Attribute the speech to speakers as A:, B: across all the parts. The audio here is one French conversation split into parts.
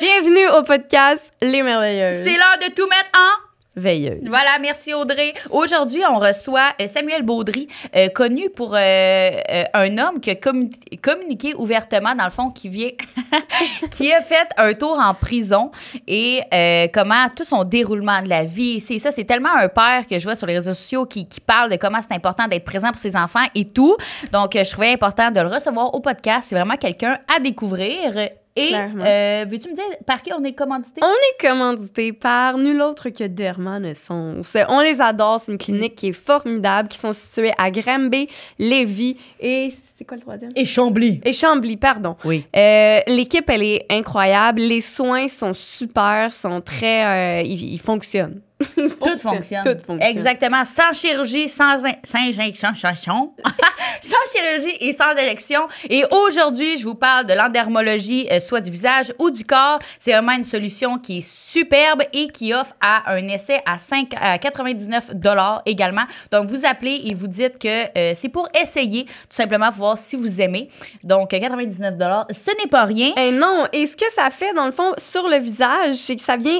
A: Bienvenue au podcast Les Merveilleuses. C'est l'heure de tout mettre en Veilleuse. Voilà, merci Audrey. Aujourd'hui, on reçoit euh, Samuel Baudry, euh, connu pour euh, un homme qui a communiqué ouvertement, dans le fond, qui vient, qui a fait un tour en prison et comment tout son déroulement de la vie. C'est ça, c'est tellement un père que je vois sur les réseaux sociaux qui, qui parle de comment c'est important d'être présent pour ses enfants et tout. Donc, je trouvais
B: important de le recevoir au podcast. C'est vraiment quelqu'un à découvrir. Et euh,
A: veux-tu me dire par qui on est commandité?
B: On est commandité par nul autre que Derman Essence. On les adore, c'est une clinique qui est formidable, qui sont situées à Grambay, Lévis et c'est quoi le troisième? Et Chambly. Et Chambly, pardon. Oui. Euh, l'équipe, elle est incroyable. Les soins sont super, sont très... Euh, ils fonctionnent tout fonctionne. Exactement.
A: Sans chirurgie, sans, sans injection, sans chirurgie et sans élection. Et aujourd'hui, je vous parle de l'endermologie, euh, soit du visage ou du corps. C'est vraiment une solution qui est superbe et qui offre à un essai à, 5, à 99 également. Donc, vous appelez et vous dites que euh, c'est pour essayer, tout simplement, voir
B: si vous aimez. Donc, 99 ce n'est pas rien. Et eh non. Et ce que ça fait, dans le fond, sur le visage, c'est que ça vient,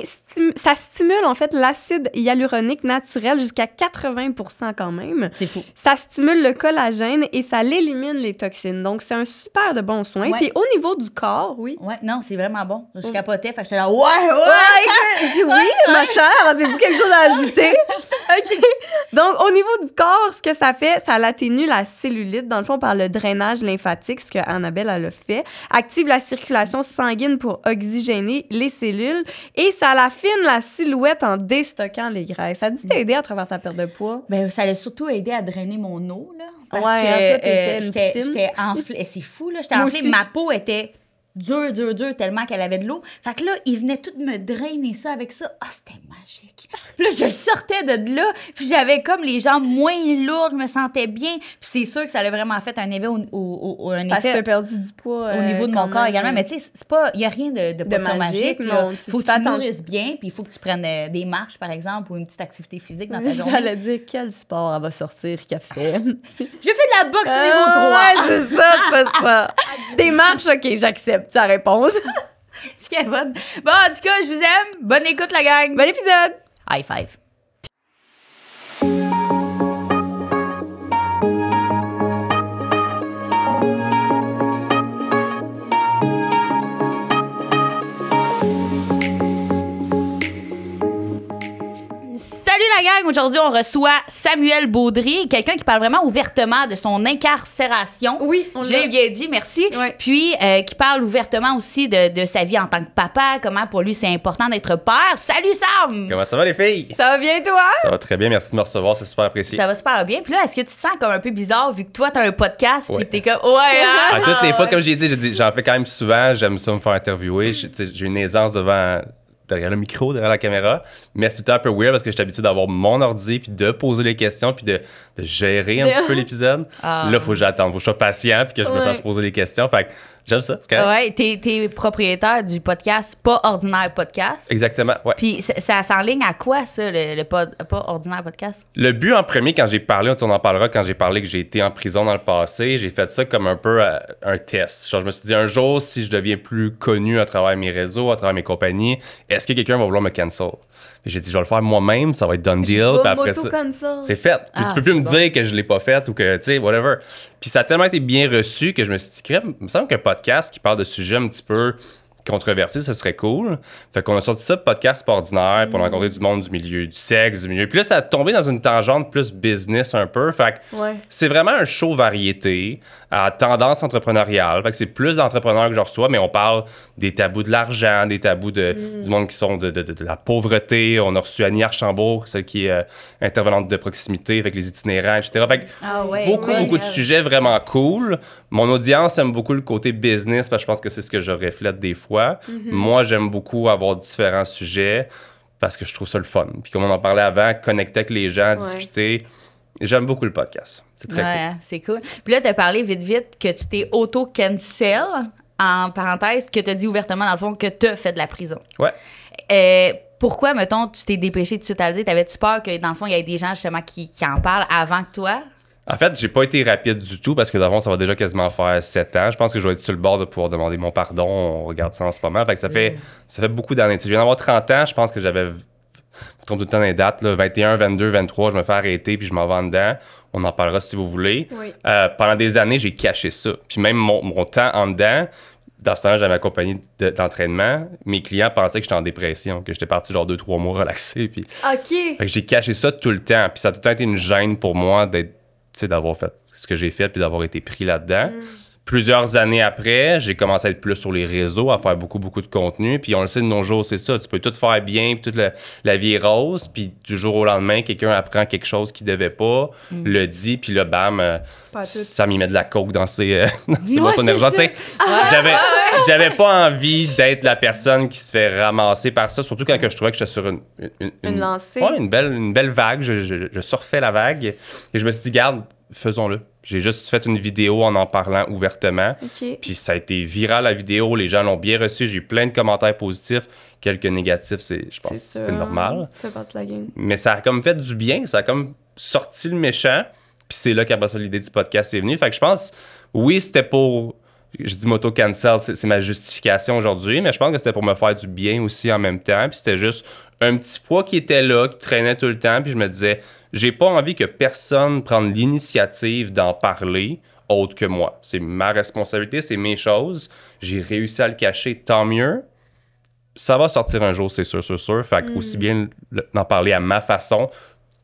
B: ça stimule, en fait, la hyaluronique naturel jusqu'à 80 quand même. C'est fou. Ça stimule le collagène et ça l'élimine les toxines. Donc, c'est un super de bon soin. Puis au niveau du corps, oui. Ouais, non, c'est vraiment bon. Je oh. capotais, fait que j'étais là, ouais, ouais! oui, ma chère, avez-vous quelque chose à ajouter? OK. Donc, au niveau du corps, ce que ça fait, ça atténue la cellulite, dans le fond, par le drainage lymphatique, ce que Annabelle a le fait. Active la circulation sanguine pour oxygéner les cellules et ça affine la silhouette en déstockant les graisses. Ça a dû mm. t'aider à travers ta perte de poids? Bien, ça a surtout aidé à drainer mon eau, là. Parce ouais, que euh,
A: j'étais enflée. Eh, c'est fou, là. J'étais enflée. Ma peau était dur, dur, dur, tellement qu'elle avait de l'eau. Fait que là, il venait tout me drainer ça avec ça. Ah, c'était magique. Puis là, je sortais de là, puis j'avais comme les jambes moins lourdes, je me sentais bien. Puis c'est sûr que ça l'a vraiment fait un effet au, au, un effet. perdu du poids. Au euh, niveau de mon corps également. Euh, Mais tu sais, c'est pas, il y a rien de, de, magique. faut que tu nourrisses bien, puis il faut que tu prennes euh, des marches, par exemple, ou une petite activité physique dans ta journée. J'allais
B: dire, quel sport elle va sortir qu'elle fait? je fais de
A: la boxe au niveau 3. Ah, c'est ça, c'est ça. Des marches,
B: OK, j'accepte sa réponse.
A: Bon, en tout cas, je vous aime. Bonne écoute, la gang. Bon épisode. High five. aujourd'hui, on reçoit Samuel Baudry, quelqu'un qui parle vraiment ouvertement de son incarcération. Oui, on Je l'ai bien dit, merci. Puis, euh, qui parle ouvertement aussi de, sa vie en tant que papa, comment pour lui c'est important d'être père. Salut Sam!
C: Comment ça va les filles?
A: Ça va bien toi?
C: Ça va très bien, merci de me recevoir, c'est super apprécié. Ça va
A: super bien. Puis là, est-ce que tu te sens comme un peu bizarre vu que toi, t'as un podcast, et tu t'es comme, ouais, hein? À toutes les fois, comme j'ai
C: dit, j'en fais quand même souvent, j'aime ça me faire interviewer, j'ai une aisance devant derrière le micro, derrière la caméra. Mais c'est tout un peu weird parce que j'ai habitué d'avoir mon ordi, puis de poser les questions, puis de, gérer un petit peu l'épisode. Ah. Là, faut que j'attende, faut que je sois patient, puis que je me fasse poser les questions. Fait que J'aime ça, tu Ouais,
A: t'es, propriétaire du podcast Pas Ordinaire Podcast.
C: Exactement, ouais. Puis
A: ça, ça s'enligne à quoi, ça, le, Pas Ordinaire
C: Podcast? Le but en premier, quand j'ai parlé, on en parlera, quand j'ai parlé que j'ai été en prison dans le passé, j'ai fait ça comme un peu euh, un test. je me suis dit, un jour, si je deviens plus connu à travers mes réseaux, à travers mes compagnies, est-ce que quelqu'un va vouloir me cancel? J'ai dit, je vais le faire moi-même, ça va être done deal. après ça, c'est fait. tu ah, peux plus me dire que je l'ai pas fait ou que, tu sais, whatever. Puis ça a tellement été bien reçu que je me suis dit, me semble que podcast qui parle de sujets un petit peu controversé, ce serait cool. Fait qu'on a sorti ça, podcast ordinaire, pour mmh. rencontrer du monde du milieu du sexe, du milieu. Puis là, ça a tombé dans une tangente plus business un peu. Fait que c'est vraiment un show variété à tendance entrepreneuriale. Fait que c'est plus d'entrepreneurs que je reçois, mais on parle des tabous de l'argent, des tabous de, mm. du monde qui sont de, de, de, la pauvreté. On a reçu Annie Archambault, celle qui est euh, intervenante de proximité avec les itinérants, etc. Fait que
A: ah beaucoup, beaucoup de
C: sujets vraiment cool. Mon audience aime beaucoup le côté business parce que je pense que c'est ce que je reflète des fois Mhm. Moi, j'aime beaucoup avoir différents sujets parce que je trouve ça le fun. Puis comme on en parlait avant, connecter avec les gens, discuter. J'aime beaucoup le podcast. C'est très cool.
A: C'est cool. Puis là, tu as parlé vite, vite que tu t'es auto-cancel, en parenthèse, que tu as dit ouvertement, dans le fond, que tu as fait de la prison. Ouais. Euh, pourquoi, mettons, tu t'es dépêché de suite à le dire? T'avais-tu peur que, dans le fond, il y ait des gens, justement, qui, qui en parlent avant que toi?
C: En fait, j'ai pas été rapide du tout parce que d'avant, ça va déjà quasiment faire 7 ans. Je pense que je vais être sur le bord de pouvoir demander mon pardon. On regarde ça en ce moment. Fait ça, fait, mm. ça fait beaucoup d'années. Je viens d'avoir 30 ans. Je pense que j'avais. tout le temps les dates. Là, 21, 22, 23, je me fais arrêter puis je m'en vais dedans. On en parlera si vous voulez. Euh, pendant des années, j'ai caché ça. Puis même mon, temps en dedans, dans ce temps-là, j'avais accompagné d'entraînement. Mes clients pensaient que j'étais en dépression, que j'étais parti genre deux, trois mois relaxé. Puis... OK. j'ai caché ça tout le temps. Puis ça a tout le temps été une gêne pour moi d'être d'avoir fait ce que j'ai fait puis d'avoir été pris là-dedans. Mm plusieurs années après, j'ai commencé à être plus sur les réseaux, à faire beaucoup, beaucoup de contenu. Puis on le sait de nos jours, c'est ça. Tu peux tout faire bien, puis toute la, vie est rose. Puis du jour au lendemain, quelqu'un apprend quelque chose qu'il devait pas, mm. le dit, puis le bam, euh, ça m'y met de la coke dans ses, euh, C'est ses Moi, ah, J'avais, ah, j'avais pas envie d'être la personne qui se fait ramasser par ça, surtout quand que je trouvais que j'étais sur une... Une, une, lancée. une belle, une belle vague. Je, je surfais la vague. Et je me suis dit, garde, faisons-le. J'ai juste fait une vidéo en en parlant ouvertement. Puis ça a été viral la vidéo, les gens l'ont bien reçu, j'ai eu plein de commentaires positifs, quelques négatifs, c'est je pense c'est normal. Mais ça a comme fait du bien, ça a comme sorti le méchant, puis c'est là qu'après ça l'idée du podcast est venue. Fait que je pense oui, c'était pour je dis moto cancel, c'est ma justification aujourd'hui, mais je pense que c'était pour me faire du bien aussi en même temps, puis c'était juste un petit poids qui était là, qui traînait tout le temps, puis je me disais j'ai pas envie que personne prenne l'initiative d'en parler autre que moi. C'est ma responsabilité, c'est mes choses. J'ai réussi à le cacher, tant mieux. Ça va sortir un jour, c'est sûr, c'est sûr. Fait que hmm. aussi bien d'en parler à ma façon.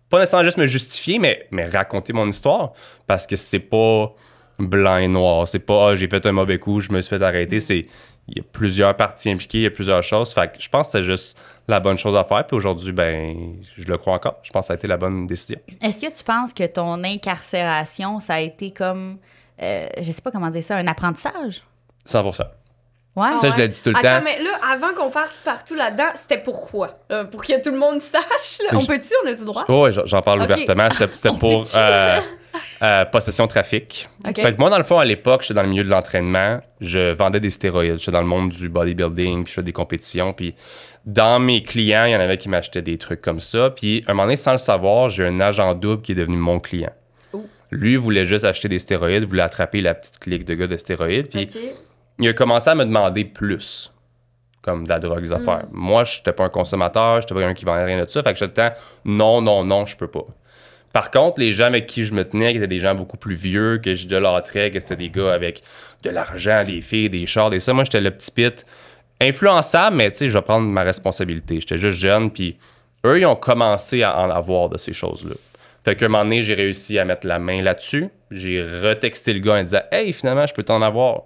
C: Pas nécessairement juste me justifier, mais, mais raconter mon histoire. Parce que c'est pas blanc et noir. C'est pas ah, j'ai fait un mauvais coup, je me suis fait arrêter. Hmm. C'est il y a plusieurs parties impliquées, il y a plusieurs choses. Fait que je pense que c'est juste la bonne chose à faire. Puis aujourd'hui, ben, je le crois encore. Je pense que ça a été la bonne décision.
A: Est-ce que tu penses que ton incarcération, ça a été comme, je euh, je sais pas comment dire ça, un apprentissage?
C: 100 pour ça, je le dis tout le Attends, mais
B: là, avant qu'on parte partout là-dedans, c'était pourquoi? quoi? Euh, pour que tout le monde sache. On peut-tu, on a du droit? oui,
C: j'en parle ouvertement. C'était pour euh, possession trafic. Fait que moi, dans le fond, à l'époque, suis dans le milieu de l'entraînement. Je vendais des stéroïdes. J'étais dans le monde du bodybuilding, puis je fais des compétitions. Puis dans mes clients, il y en avait qui m'achetaient des trucs comme ça. Puis, un moment donné, sans le savoir, j'ai un agent double qui est devenu mon client. Oh. Lui voulait juste acheter des stéroïdes, voulait attraper la petite clique de gars de stéroïdes. Puis, il a commencé à me demander plus, comme de la drogue, des hmm. affaires. Moi, je n'étais pas un consommateur, je n'étais pas un qui vendait rien de ça. Fait que j'étais le temps, non, non, non, je peux pas. Par contre, les gens avec qui je me tenais, qui étaient des gens beaucoup plus vieux, que je retraite, que c'était des gars avec de l'argent, des filles, des chars, et ça, moi, j'étais le petit pit influençable, mais tu sais, je vais prendre ma responsabilité. J'étais juste jeune, puis eux, ils ont commencé à en avoir de ces choses-là. Fait qu'à un moment donné, j'ai réussi à mettre la main là-dessus. J'ai retexté le gars en disant Hey, finalement, je peux t'en avoir.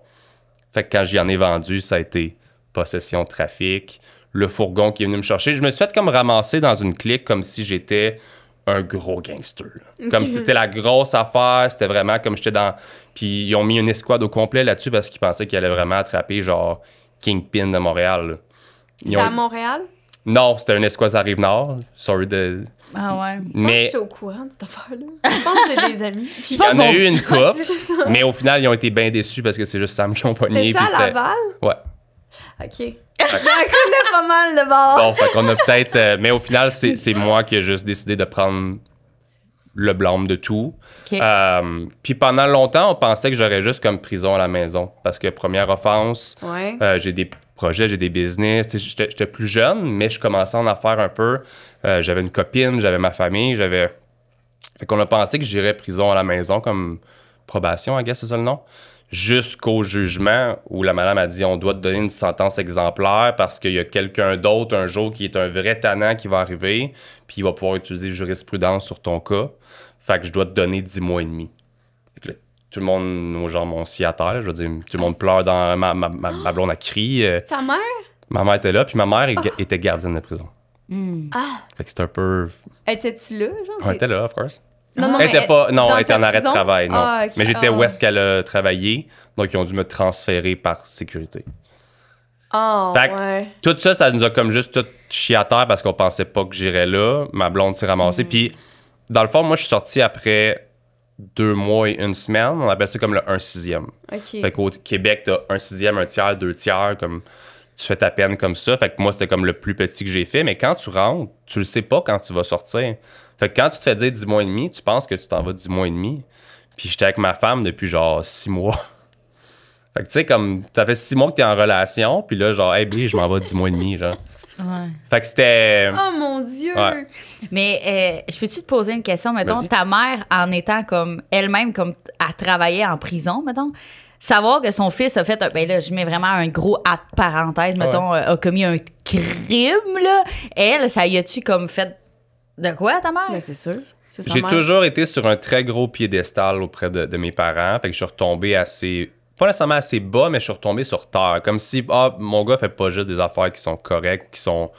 C: Fait que quand j'y en ai vendu, ça a été possession, trafic, le fourgon qui est venu me chercher. Je me suis fait comme ramasser dans une clique comme si j'étais un gros gangster. Comme si c'était la grosse affaire, c'était vraiment comme j'étais dans... Puis ils ont mis une escouade au complet là-dessus parce qu'ils pensaient qu'ils allaient vraiment attraper genre Kingpin de Montréal. C'était à Montréal? Non, c'était un escouade à Rive-Nord. Sorry de. Ah ouais. Mais. Je suis
B: au courant de cette affaire-là. Je pense que j'ai des amis. Il y en a eu une coupe. mais
C: au final, ils ont été bien déçus parce que c'est juste Sam qui ont pogné. C'était à Laval? Ouais.
B: OK. On connu pas mal de bord. Bon, fait
C: qu'on a peut-être. Euh, mais au final, c'est moi qui ai juste décidé de prendre le blâme de tout. Euh, puis pendant longtemps, on pensait que j'aurais juste comme prison à la maison parce que première offense, euh, j'ai des projets, j'ai des business. J'étais plus jeune, mais je commençais à en faire un peu. Euh, j'avais une copine, j'avais ma famille, j'avais. Fait qu'on a pensé que j'irais prison à la maison comme probation, I guess, c'est ça le nom jusqu'au jugement où la madame a dit on doit te donner une sentence exemplaire parce qu'il y a quelqu'un d'autre un jour qui est un vrai tannant qui va arriver, puis il va pouvoir utiliser jurisprudence sur ton cas. Fait que je dois te donner 10 mois et demi. tout le monde, genre, mon si je veux dire, tout le monde ah, pleure dans. Ma, ah! ma, blonde a crié. Euh, Ta mère? Ma mère était là, puis ma mère ah! était gardienne de prison. Ah! Fait que c'était un peu.
B: étais tu là, genre? était
C: là, of course. Non, non, elle était pas, non, était en arrêt de travail, non. Ah, mais j'étais ah. où est-ce qu'elle a travaillé, donc ils ont dû me transférer par sécurité.
B: Oh, ouais.
C: tout ça, ça nous a comme juste tout chié à terre parce qu'on pensait pas que j'irais là. Ma blonde s'est ramassée. Mm. Puis, dans le fond, moi, je suis sorti après deux mois et une semaine. On appelle ça comme le 1 sixième. Okay. Fait qu'au Québec, t'as un sixième, un tiers, deux tiers, comme tu fais ta peine comme ça. Fait que moi, c'était comme le plus petit que j'ai fait. Mais quand tu rentres, tu le sais pas quand tu vas sortir. Fait que quand tu te fais dire 10 mois et demi, tu penses que tu t'en vas 10 mois et demi. Puis j'étais avec ma femme depuis genre 6 mois. Fait que tu sais, comme, ça fait 6 mois que t'es en relation, puis là, genre, hey, bien, je m'en vais 10 mois et demi, genre. Ouais. Fait que c'était. Euh, oh
A: mon Dieu! Mais euh, je peux-tu te poser une question? Mettons, ta mère, en étant comme elle-même, comme à travailler en prison, mettons, savoir que son fils a fait. Un, ben là, je mets vraiment un gros à parenthèse, ah mettons, euh, a commis un crime, là. Elle, ça y a-tu comme fait de quoi, ta mère? Ben, c'est sûr.
C: J'ai toujours été sur un très gros piédestal auprès de, mes parents. Fait que je suis retombé assez. Pas nécessairement assez bas, mais je suis retombé sur terre. Comme si, ah, mon gars fait pas juste des affaires qui sont correctes, qui sont.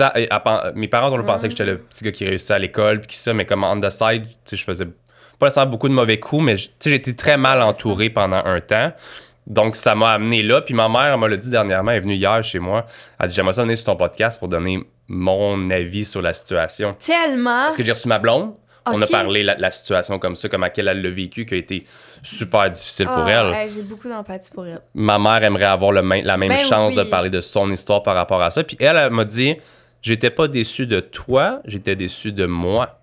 C: À, mes parents ont le pensé que j'étais le mm. petit gars qui réussissait à l'école, puis ça, mais comme on the side, je faisais pas nécessairement beaucoup de mauvais coups, mais j'ai été très mal entouré pendant un temps. Donc, ça m'a amené là. Puis ma mère, m'a dit dernièrement, elle est venue hier chez moi. Elle dit J'aimerais ça venir sur ton podcast pour donner mon avis sur la situation.
B: Tellement. Parce que
C: j'ai reçu ma blonde? On a parlé la, la situation comme ça, comme à quelle elle l'a vécu, qui a été super difficile pour elle. Ah,
B: j'ai beaucoup d'empathie pour elle.
C: Ma mère aimerait avoir la même ben chance de parler de son histoire par rapport à ça. Puis elle, m'a dit J'étais pas déçu de toi, j'étais déçu de moi.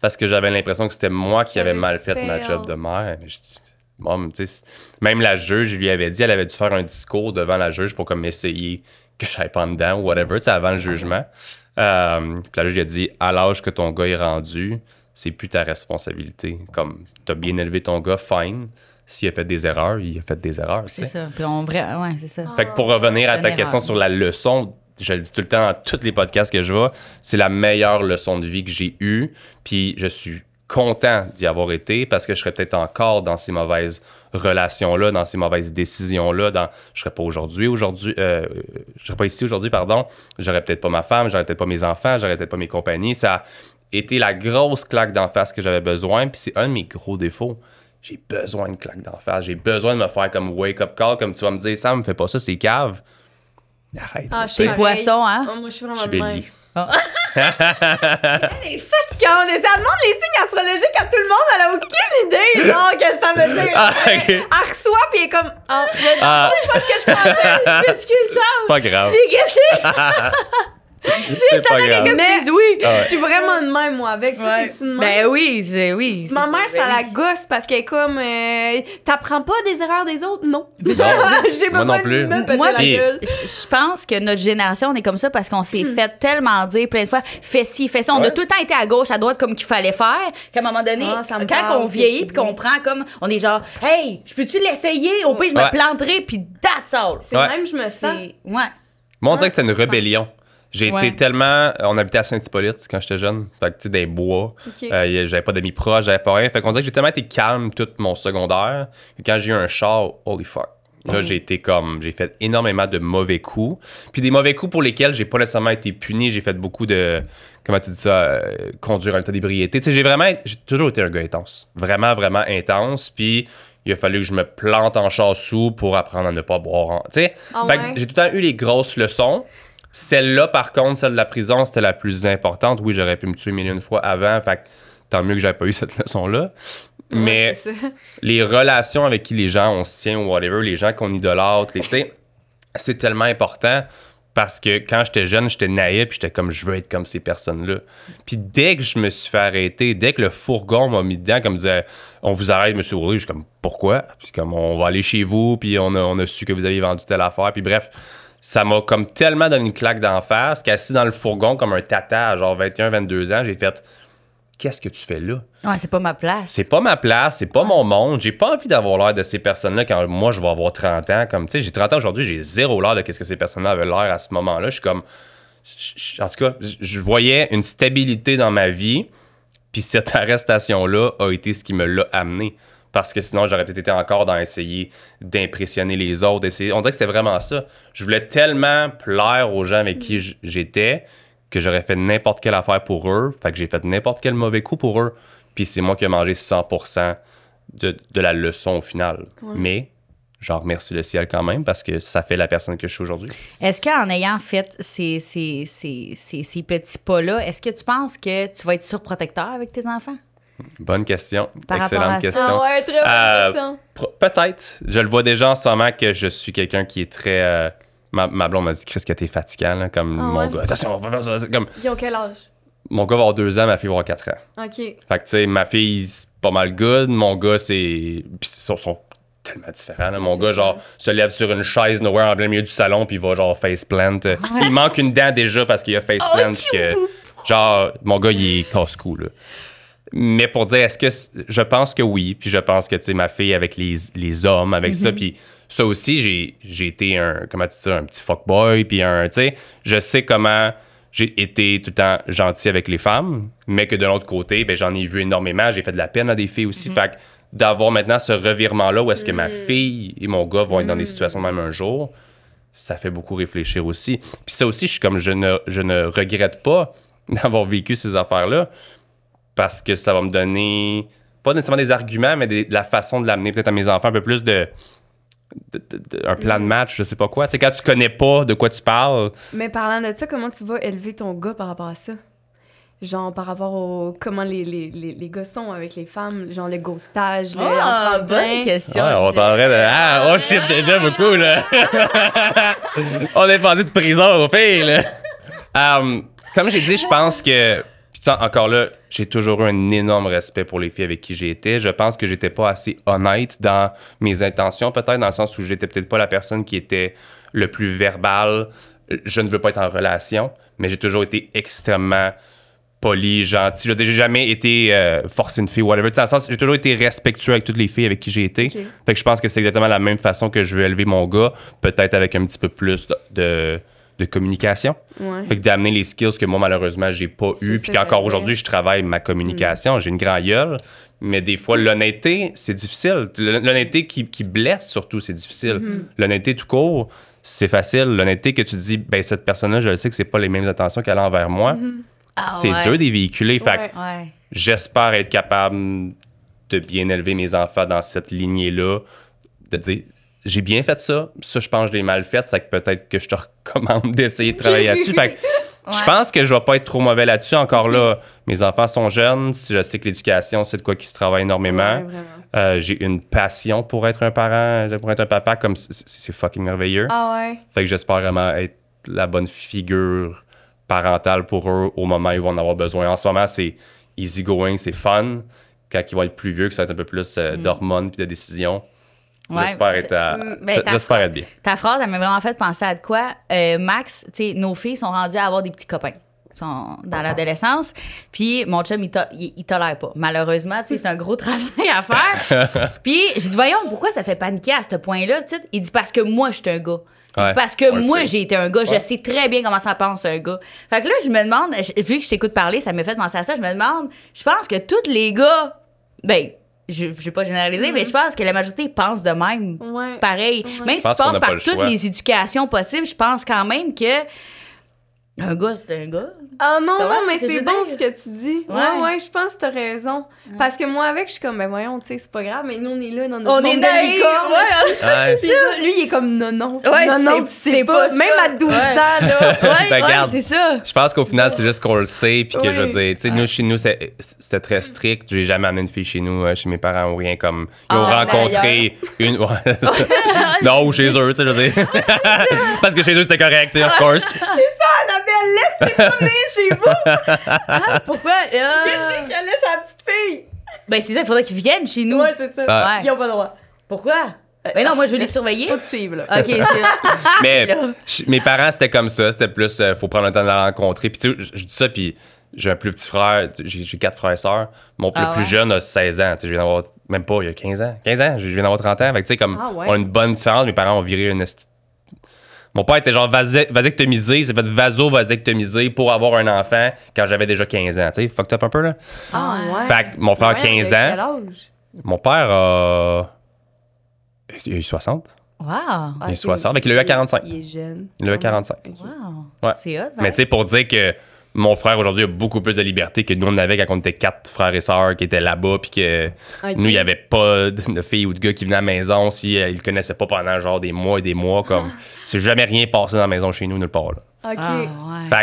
C: Parce que j'avais l'impression que c'était moi qui avais mal fait, ma job de mère. Je dis, bon, même la juge, je lui avais dit, elle avait dû faire un discours devant la juge pour comme essayer que je pas en dedans ou whatever, tu avant le ah jugement. Euh, puis la juge a dit à l'âge que ton gars est rendu, c'est plus ta responsabilité. Comme tu as bien élevé ton gars, fine. S'il a fait des erreurs, il a fait des erreurs. C'est
A: ça. Puis on vrai, ouais, c'est ça. Ah. Fait pour revenir à ta question sur
C: la leçon, je le dis tout le temps dans tous les podcasts que je vois, c'est la meilleure leçon de vie que j'ai eue. Puis je suis content d'y avoir été parce que je serais peut-être encore dans ces mauvaises relations-là, dans ces mauvaises décisions-là, dans je serais pas aujourd'hui, aujourd'hui, euh, je serais pas ici aujourd'hui, pardon, j'aurais peut-être pas ma femme, j'aurais peut-être pas mes enfants, j'aurais peut-être pas mes compagnies. Ça a été la grosse claque d'en face que j'avais besoin, puis c'est un de mes gros défauts. J'ai besoin de claque d'en face, j'ai besoin de me faire comme wake-up call, comme tu vas me dire, ça me fait pas ça, c'est cave.
B: Arrête. Ah, je poisson, hein? Ah, moi, je suis vraiment
C: ah. elle
B: est fatigante. Elle demande les signes astrologiques à tout le monde. Elle a aucune idée, genre, que ça veut dire. Ah, elle reçoit, puis elle est comme. ah, je ah. pas ce que je pensais. Qu'est-ce C'est pas grave. J'ai Ah je suis vraiment de même, moi, avec Ben oui, oui. Ma mère, ça la gosse parce qu'elle est comme. Euh, t'apprends pas des erreurs des autres? Non. moi non plus. Je pense que notre génération, on est
A: comme ça parce qu'on s'est hmm. fait tellement dire plein de fois fais ci, fais ça. On a tout le temps été à gauche, à droite comme qu'il fallait faire. Qu'à un moment donné, ah, quand on vieillit puis qu'on prend comme. On est genre, hey, je peux-tu l'essayer? Au pire, je me planterai puis that's all. C'est même, je me sens. Ouais.
C: Moi, on dirait que c'est une rébellion. J'ai été tellement. Euh, on habitait à Saint-Hippolyte quand j'étais jeune. Fait que, tu sais, des bois. Euh, j'avais pas d'amis proches, j'avais pas rien. Fait qu'on dirait que j'ai tellement été calme tout mon secondaire. quand j'ai eu un char, holy fuck. Là, mhm. j'ai été comme. J'ai fait énormément de mauvais coups. Puis des mauvais coups pour lesquels j'ai pas nécessairement été puni. J'ai fait beaucoup de. Comment tu dis ça euh, Conduire en état d'ébriété. Tu sais, j'ai vraiment. J'ai toujours été un gars intense. Vraiment, vraiment intense. Puis il a fallu que je me plante en sous pour apprendre à ne pas boire. Tu sais, ah j'ai tout le temps eu les grosses leçons. Celle-là, par contre, celle de la prison, c'était la plus importante. Oui, j'aurais pu me tuer mille une fois avant, fait tant mieux que j'avais pas eu cette leçon-là. Mais les relations avec qui les gens on se tient ou whatever, les gens qu'on idolâtre, c'est tellement important parce que quand j'étais jeune, j'étais naïf, puis j'étais comme je veux être comme ces personnes-là. Puis dès que je me suis fait arrêter, dès que le fourgon m'a mis dedans, comme disait on vous arrête, monsieur oui je suis comme pourquoi Puis comme on va aller chez vous, puis on a, su que vous aviez vendu telle affaire, puis bref ça m'a comme tellement donné une claque d'en face qu'assis dans le fourgon comme un tata à genre 21, 22 ans, j'ai fait Qu'est-ce que tu fais là?
A: Ouais, c'est pas ma place.
C: C'est pas ma place, c'est pas mon monde. J'ai pas envie d'avoir l'air de ces personnes-là quand moi je vais avoir 30 ans. Comme tu sais, j'ai 30 ans aujourd'hui, j'ai zéro l'air de qu'est-ce que ces personnes-là avaient l'air à ce moment-là. Je suis comme. en tout cas, je voyais une stabilité dans ma vie, puis cette arrestation-là a été ce qui me l'a amené parce que sinon j'aurais peut-être été encore dans essayer d'impressionner les autres. On dirait que c'était vraiment ça. Je voulais tellement plaire aux gens avec qui j'étais que j'aurais fait n'importe quelle affaire pour eux. Fait que j'ai fait n'importe quel mauvais coup pour eux. Puis c'est moi qui ai mangé 100% de, de, la leçon au final. Mais j'en remercie le ciel quand même parce que ça fait la personne que je suis aujourd'hui.
A: Est-ce qu'en ayant fait ces, ces, ces, ces petits pas-là, est-ce que tu penses que tu vas être surprotecteur avec tes enfants?
C: Bonne question. Excellente question. Ah euh, Peut-être. Je le vois déjà en ce moment que je suis quelqu'un qui est très. Euh, ma, blonde m'a dit Chris, que t'es fatigant, là, comme ah mon gars. Attention, on va faire ça. Ils ont quel âge Mon gars va avoir deux ans, ma fille va avoir quatre ans. OK. Fait que, tu sais, ma fille, c'est pas mal good. Mon gars, c'est. Puis, ils sont, tellement différents. Mon gars, genre, se lève sur une chaise nowhere en plein milieu du salon, puis il va, genre, faceplant. plant. Ah il manque une dent déjà parce qu'il a faceplant. Oh, plant que... Genre, mon gars, il est casse-cou, là mais pour dire, est-ce que je pense que oui, puis je pense que, tu sais, ma fille avec les, hommes, avec ça, mhm. puis ça aussi, j'ai été un, comment tu dis ça, un petit fuckboy, puis un, tu sais, je sais comment j'ai été tout le temps gentil avec les femmes, mais que de l'autre côté, ben, j'en ai vu énormément, j'ai fait de la peine à des filles aussi, mhm. Fait d'avoir maintenant ce revirement-là où est-ce que ma mhm. fille et mon gars vont être dans des situations même un jour, ça fait beaucoup réfléchir aussi. Puis ça aussi, je suis comme, je je ne regrette pas d'avoir vécu ces affaires-là, parce que ça va me donner, pas nécessairement des arguments, mais de la façon de l'amener peut-être à mes enfants, un peu plus de, un plan de mm. match, je sais pas quoi. Tu sais, quand tu connais pas de quoi tu parles.
B: Mais parlant de ça, comment tu vas élever ton gars par rapport à ça? Genre, par rapport au. Comment les, les, les, gars sont avec les femmes, genre le ghostage, oh, bonne question!
C: on parlerait de. Ah, on oh shit déjà beaucoup, là! on est passé de prison au pays, là! Euh, comme j'ai dit, je pense que puis encore là, j'ai toujours eu un énorme respect pour les filles avec qui j'ai été. Je pense que j'étais pas assez honnête dans mes intentions, peut-être, dans le sens où j'étais peut-être pas la personne qui était le plus verbal Je ne veux pas être en relation, mais j'ai toujours été extrêmement poli, gentil. j'ai jamais été euh, une fille, whatever. j'ai toujours été respectueux avec toutes les filles avec qui j'ai été. Fait que je pense que c'est exactement la même façon que je veux élever mon gars, peut-être avec un petit peu plus de de communication. Fait que d'amener les skills que moi, malheureusement, j'ai pas eu. Puis qu'encore aujourd'hui, je travaille ma communication. Mm. J'ai une grand gueule. Mais des fois, mm. l'honnêteté, c'est difficile. L'honnêteté qui, qui, blesse, surtout, c'est difficile. Mm-hmm. L'honnêteté tout court, c'est facile. L'honnêteté que tu dis, ben cette personne-là, je le sais que c'est pas les mêmes intentions qu'elle a envers moi. Mm-hmm. Ah, c'est dur de véhiculer. Fait que j'espère être capable de bien élever mes enfants dans cette lignée-là, de dire j'ai bien fait ça, ça, je pense que je l'ai mal fait, fait que peut-être que je te recommande d'essayer de travailler là-dessus. je pense que je vais pas être trop mauvais là-dessus. Encore là, mes enfants sont jeunes, je sais que l'éducation, c'est de quoi qui se travaille énormément. Euh, j'ai une passion pour être un parent, pour être un papa, comme c'est fucking merveilleux. Ah fait que j'espère vraiment être la bonne figure parentale pour eux au moment où ils vont en avoir besoin. En ce moment, c'est easy going, c'est fun. Quand ils vont être plus vieux, que ça va être un peu plus euh, mm. d'hormones puis de décisions
A: J'espère mm, ben, être, bien. Ta phrase, elle m'a vraiment fait penser à de quoi? Euh, Max, tu nos filles sont rendues à avoir des petits copains dans l'adolescence. Puis mon chum, il, tolère pas. Malheureusement, c'est un gros travail à faire. Puis je dis, voyons, pourquoi ça fait paniquer à ce point-là? Il dit, parce que moi, je suis un gars. parce que moi, j'ai été un gars. Je sais très bien comment ça pense un gars. Fait que là, je me demande, vu que je t'écoute parler, ça m'a fait penser à ça. Je me demande, je pense que tous les gars, ben, je ne vais pas généraliser, mais mm-hmm. je pense que la majorité pense de même. Pareil. Même si tu passes par toutes les éducations possibles, je pense quand même que un gars, c'est un gars.
B: Ah non, non, mais c'est bon ce que tu dis. Ouais, ouais, je pense que t'as raison. Parce que moi, avec, je suis comme, ben voyons, tu sais, c'est pas grave, mais nous, on est là dans notre on monde est de Ouais. ouais. Lui, il est comme, non, non. Ouais, non, non, tu sais pas. même à 12 ans, là.
C: Ouais, ben, regarde, c'est ça. Je pense qu'au final, c'est juste qu'on le sait, puis que je veux dire, tu sais, nous, chez nous, c'était très strict. J'ai jamais amené une fille chez nous, euh, chez mes parents ou rien comme. Ils ont ah, rencontré une. Non, chez eux, tu sais, je veux dire. Parce que chez eux, c'était correct, of course. C'est
A: ça,
C: laisse les chez vous. Ah,
A: pourquoi? Ah. Il dit la petite fille. Ben, c'est ça, il faudrait qu'ils viennent chez nous. Ouais, c'est ça. Ah. Ils n'ont pas le droit. Pourquoi? Mais ben non, moi, je veux les surveiller. Faut te suivre, OK, c'est
C: Mais mes parents, c'était comme ça. C'était plus, euh, faut prendre le temps de la rencontrer. Puis, tu je, dis ça, puis j'ai un plus petit frère. J'ai quatre frères et sœurs. Mon le ah plus jeune a 16 ans. je viens d'avoir, même pas, il y a 15 ans. 15 ans, je viens d'avoir 30 ans. tu sais, comme, on une bonne différence. Mes parents ont viré une mon père était genre vasectomisé, C'est fait vaso-vasectomisé pour avoir un enfant quand j'avais déjà 15 ans. Tu sais, fucked up un peu, là. Ah, ouais. Fait que mon frère, a 15 ans. Mon père a. Il a eu 60. Wow! Il a eu 60. Fait qu'il a eu à 45. Il est jeune. Il a eu à 45. Wow! C'est hot, hein? Mais tu sais, pour dire que mon frère aujourd'hui a beaucoup plus de liberté que nous on avait quand on était quatre frères et sœurs qui étaient là-bas puis que ah, nous il y avait pas de filles ou de gars qui venaient à la maison si ne euh, ils connaissaient pas pendant genre des mois et des mois comme c'est jamais rien passé dans la maison chez nous nulle part là. Ah, OK. Ah,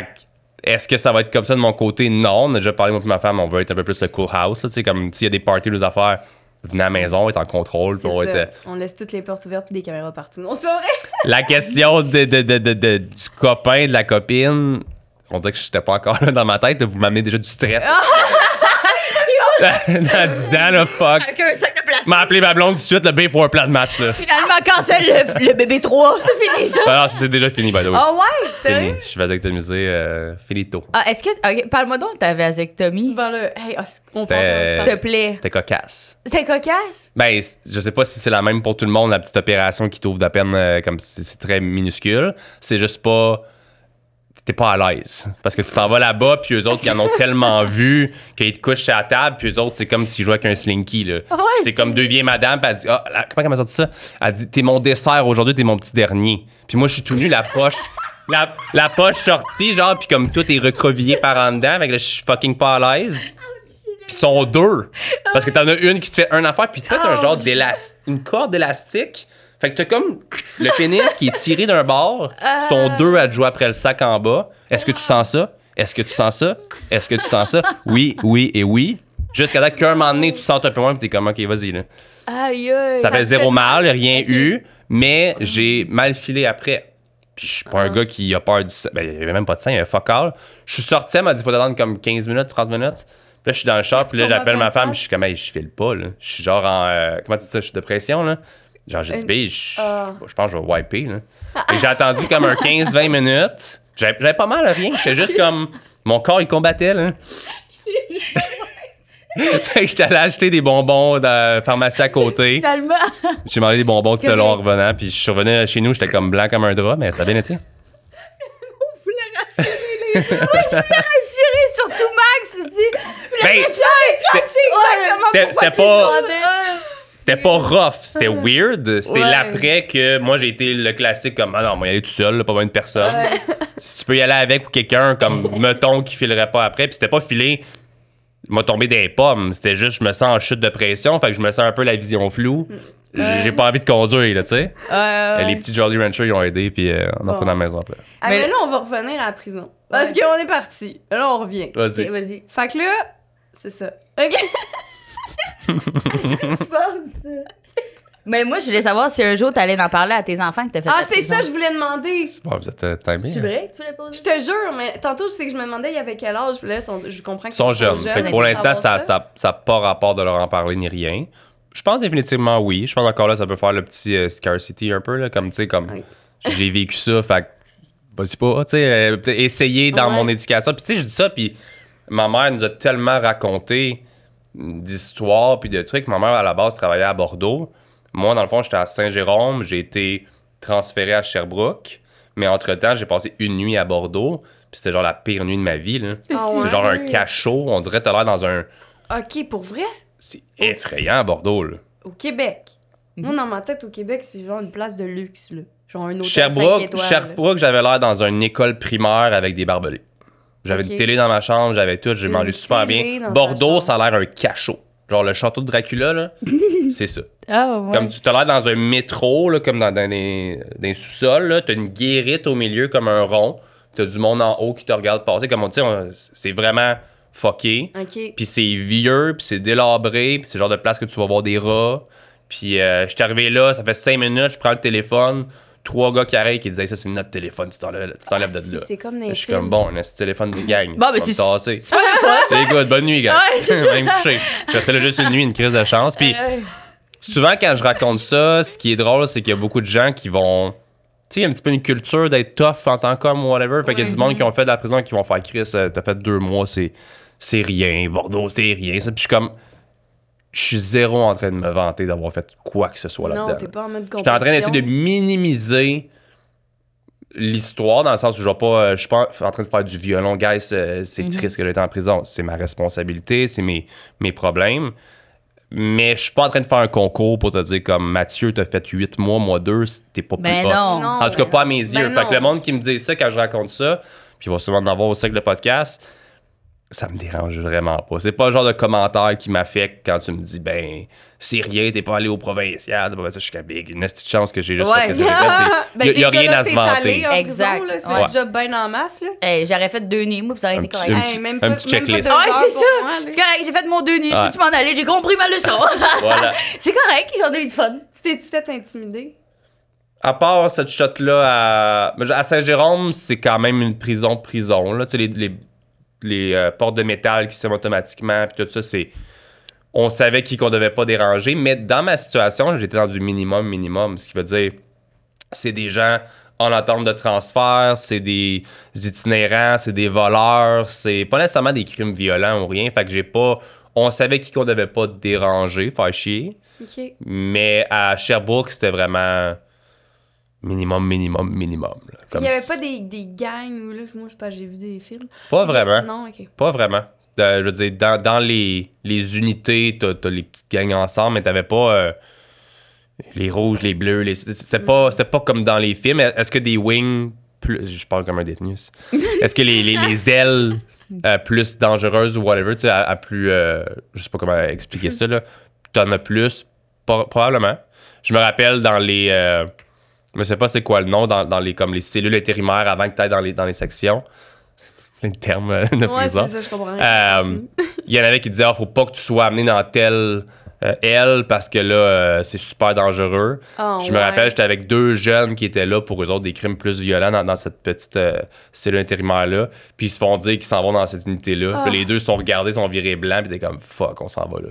C: est-ce que ça va être comme ça de mon côté? Non, on a déjà parlé, moi et ma femme, on veut être un peu plus le cool house. sais comme s'il y a des parties, des affaires, venez à la maison, être en contrôle. Pour être...
B: On laisse toutes les portes ouvertes et des caméras partout. la question
C: de, de, du copain, de la copine, on dirait que je n'étais pas encore là dans ma tête. Vous m'amenez déjà du stress. Ah! dans 10 ans, fuck. Avec
A: un sac de plastique. M'a
C: appelé ma blonde tout de suite, le B pour un plat de match, là.
A: Finalement, cancel le, le bébé 3. C'est fini, ça. Ah,
C: c'est déjà fini, by the way. Ah ouais, fini. Je suis vasectomisé, euh, finito.
A: Ah, est-ce que. Parle-moi donc de ta vasectomie. Ben là, hey, oh, on hein. S'il te plaît.
C: C'était cocasse.
A: C'était cocasse?
C: Ben, je sais pas si c'est la même pour tout le monde, la petite opération qui t'ouvre d'à peine, euh, comme si c'est très minuscule. C'est juste pas t'es pas à l'aise. Parce que tu t'en vas là-bas, puis eux autres, qui en ont tellement vu qu'ils te couchent à la table, puis eux autres, c'est comme s'ils jouaient avec un slinky. Là. Ah c'est comme deux vieilles madames, puis elle dit Ah, comment elle m'a sorti ça Elle dit T'es mon dessert aujourd'hui, t'es mon petit dernier. Puis moi, je suis tout nu, la poche. la, poche sortie, genre, puis comme tout est recrevillé par en dedans, avec le je suis fucking pas à l'aise. Puis sont deux. Parce que t'en as une qui te fait un affaire, puis t'as un genre d'élastique, une corde élastique. Fait que t'as comme le pénis qui est tiré d'un bord, sont euh. deux à jouer après le sac en bas. Est-ce que tu sens ça? Est-ce que tu sens ça? Est-ce que tu sens ça? Oui, oui et oui. Jusqu'à qu'à qu'un moment donné, tu sens un peu moins, pis t'es comme, OK, vas-y, là.
A: Aïe, Ça fait zéro
C: mal, rien eu, mais j'ai mal filé après. Puis je suis pas un ah. gars qui a peur du sang. Ben, il y avait même pas de sang, il y avait focal. Je suis sorti, elle m'a dit, faut attendre comme 15 minutes, 30 minutes. Puis là, je suis dans le char, puis là, j'appelle ma femme, puis je suis comme, hey, je file pas, là. Je suis genre en. Euh, comment tu dis ça? Je suis de pression, là. Genre, j'ai dit, ah. je, pense que je vais wiper. Là. Ah. j'ai attendu comme un 15-20 minutes. J'avais pas mal à rien. J'étais juste comme. Mon corps, il combattait. Là. j'étais allé acheter des bonbons de la pharmacie à côté. Finalement. J'ai mangé des bonbons tout le long en revenant. Puis je suis revenu chez nous, j'étais comme blanc comme un drap, mais ça a bien été. On
A: voulait rassurer
C: les.
B: Moi, je voulais rassurer surtout Max ben, C'est... Ben, C'était pas. C'était pas rough, c'était ah. weird. C'était l'après
C: que moi j'ai été le classique comme Ah non, moi y aller tout seul, pas besoin de personne. Si tu peux y aller avec ou quelqu'un comme meton qui filerait pas après, puis c'était pas filé m'a tombé des pommes. C'était juste, je me sens en chute de pression, fait que je me sens un peu la vision floue. J'ai pas envie de conduire, là, tu sais. les petits Jolly Ranchers, ils ont aidé, puis euh, on est retourne à la maison après.
B: Ah, mais, là, on va revenir à la prison. Parce qu'on est parti. Là, on revient. Vas-y. vas fait que là, c'est ça. OK.
A: Mais moi, je voulais savoir si un jour t'allais en parler à tes enfants que t'as fait. Ah, c'est ça, je
B: voulais demander. C'est
C: vous êtes euh, hein. vrai
B: que tu Je te jure, mais tantôt, je sais que je me demandais il y avait quel âge. Puis là, je comprends que. sont jeunes. pour l'instant, ça
C: n'a ça, pas rapport de leur en parler ni rien. Je pense définitivement oui. Je pense encore là, ça peut faire le petit euh, scarcity un peu, comme tu sais, comme j'ai vécu ça, fait vas-y pas, tu sais, euh, essayer dans mon éducation. Puis tu sais, je dis ça, puis ma mère nous a tellement raconté d'histoire puis de trucs. Ma mère, à la base, travaillait à Bordeaux. Moi, dans le fond, j'étais à Saint-Jérôme. J'ai été transféré à Sherbrooke. Mais entre-temps, j'ai passé une nuit à Bordeaux. Puis c'était genre la pire nuit de ma vie. Ah c'est genre un cachot. On dirait que t'as l'air dans un.
B: OK, pour vrai? C'est
C: effrayant à Bordeaux.
B: Au Québec. non Moi, dans ma tête, au Québec, c'est genre une place de luxe. Là. Genre un autre. Sherbrooke, Sherbrooke
C: j'avais l'air dans une école primaire avec des barbelés. J'avais une télé dans ma chambre, j'avais tout, j'ai mangé super bien. Bordeaux, ça a l'air un cachot. Genre le château de Dracula, là, c'est ça.
B: Ah, comme tu
C: te l'air dans un métro, là, comme dans, un des, sous-sols, t'as une guérite au milieu comme un rond, t'as du monde en haut qui te regarde passer. Comme on dit, c'est vraiment fucké. Puis c'est vieux, puis c'est délabré, puis c'est le genre de place que tu vas voir des rats. Puis euh, je suis arrivé là, ça fait cinq minutes, je prends le téléphone trois gars qui arrivent qui disaient ça c'est notre téléphone tu t'enlèves ah, de là c'est
B: comme des je suis comme
C: bon on a téléphone de gang bon, ben, c'est pas c'est pas c'est good bonne nuit gars ouais. même coucher. » je restais juste une nuit une crise de chance puis souvent quand je raconte ça ce qui est drôle c'est qu'il y a beaucoup de gens qui vont tu sais, il y a un petit peu une culture d'être tough en tant qu'homme ou whatever. Fait qu'il y a du monde qui ont fait de la prison qui vont faire Chris, euh, t'as fait deux mois, c'est, c'est rien. Bordeaux, c'est rien. Puis je suis comme, je suis zéro en train de me vanter d'avoir fait quoi que ce soit là-dedans. Non, t'es pas
B: en mode Je suis en train d'essayer de
C: minimiser l'histoire dans le sens où je pas, euh, je suis pas en train de faire du violon, guys, euh, c'est mhm. triste que été en prison. C'est ma responsabilité, c'est mes, mes problèmes. Mais je suis pas en train de faire un concours pour te dire comme Mathieu, t'as fait huit mois, moi 2, t'es pas plus ben non. non. En tout cas, ben pas à mes yeux. Ben fait que le monde qui me dit ça quand je raconte ça, puis il va sûrement en avoir au avec le podcast ça me dérange vraiment pas. C'est pas le genre de commentaire qui m'affecte quand tu me dis, ben, c'est rien, t'es pas allé au provincial, t'es pas suis Big. Une petite chance que j'ai juste ouais, fait Il ben, y a, rien à se vanter. Exact.
B: C'est un job bien en masse. là.
A: J'aurais fait deux nids, moi, puis ça aurait été correct. Un petit, même pas, checklist. Ah, c'est ça. C'est correct, j'ai fait mon deux nids, je peux-tu
B: m'en aller, j'ai compris ma leçon. voilà. c'est correct, j'en ai eu du fun. Tu t'es-tu fait intimider?
C: À part cette shot-là à, à Saint-Jérôme, c'est quand même une prison-prison. Tu Les, les les euh, portes de métal qui s'ouvrent automatiquement, puis tout ça, c'est. On savait qui qu'on devait pas déranger, mais dans ma situation, j'étais dans du minimum, minimum, ce qui veut dire, c'est des gens en attente de transfert, c'est des itinérants, c'est des voleurs, c'est pas nécessairement des crimes violents ou rien, fait que j'ai pas. On savait qui qu'on devait pas déranger, faire chier. Mais à Sherbrooke, c'était vraiment Minimum, minimum, minimum. Il n'y avait pas
B: des, des gangs, ou là, moi, je sais pas, j'ai vu des films.
C: Pas vraiment. Non, OK. Pas vraiment. Euh, je veux dire, dans, les, les unités, t'as as les petites gangs ensemble, mais t'avais pas euh, les rouges, les bleus. Les... C'était pas, mm. c'était pas comme dans les films. Est-ce que des wings. Plus... Je parle comme un détenu. Est-ce que les, ailes euh, plus dangereuses ou whatever, tu sais, à, plus. je sais pas comment expliquer mm-hmm. ça, là. T'en as plus, probablement. Je me rappelle dans les je ne sais pas c'est quoi le nom dans, les, comme les cellules intérimaires avant que tu ailles dans les, dans les sections. Plein de termes euh, ça, je comprends. Euh, il y en avait qui disaient, ah, faut pas que tu sois amené dans telle elle euh, parce que là, c'est super dangereux. Ah, je me rappelle, j'étais avec deux jeunes qui étaient là pour eux autres des crimes plus violents dans, cette petite cellule intérimaire-là. Puis ils se font dire qu'ils s'en vont dans cette unité-là. Ah. les deux sont regardés, sont virés blancs, puis étaient comme, fuck, on s'en va là.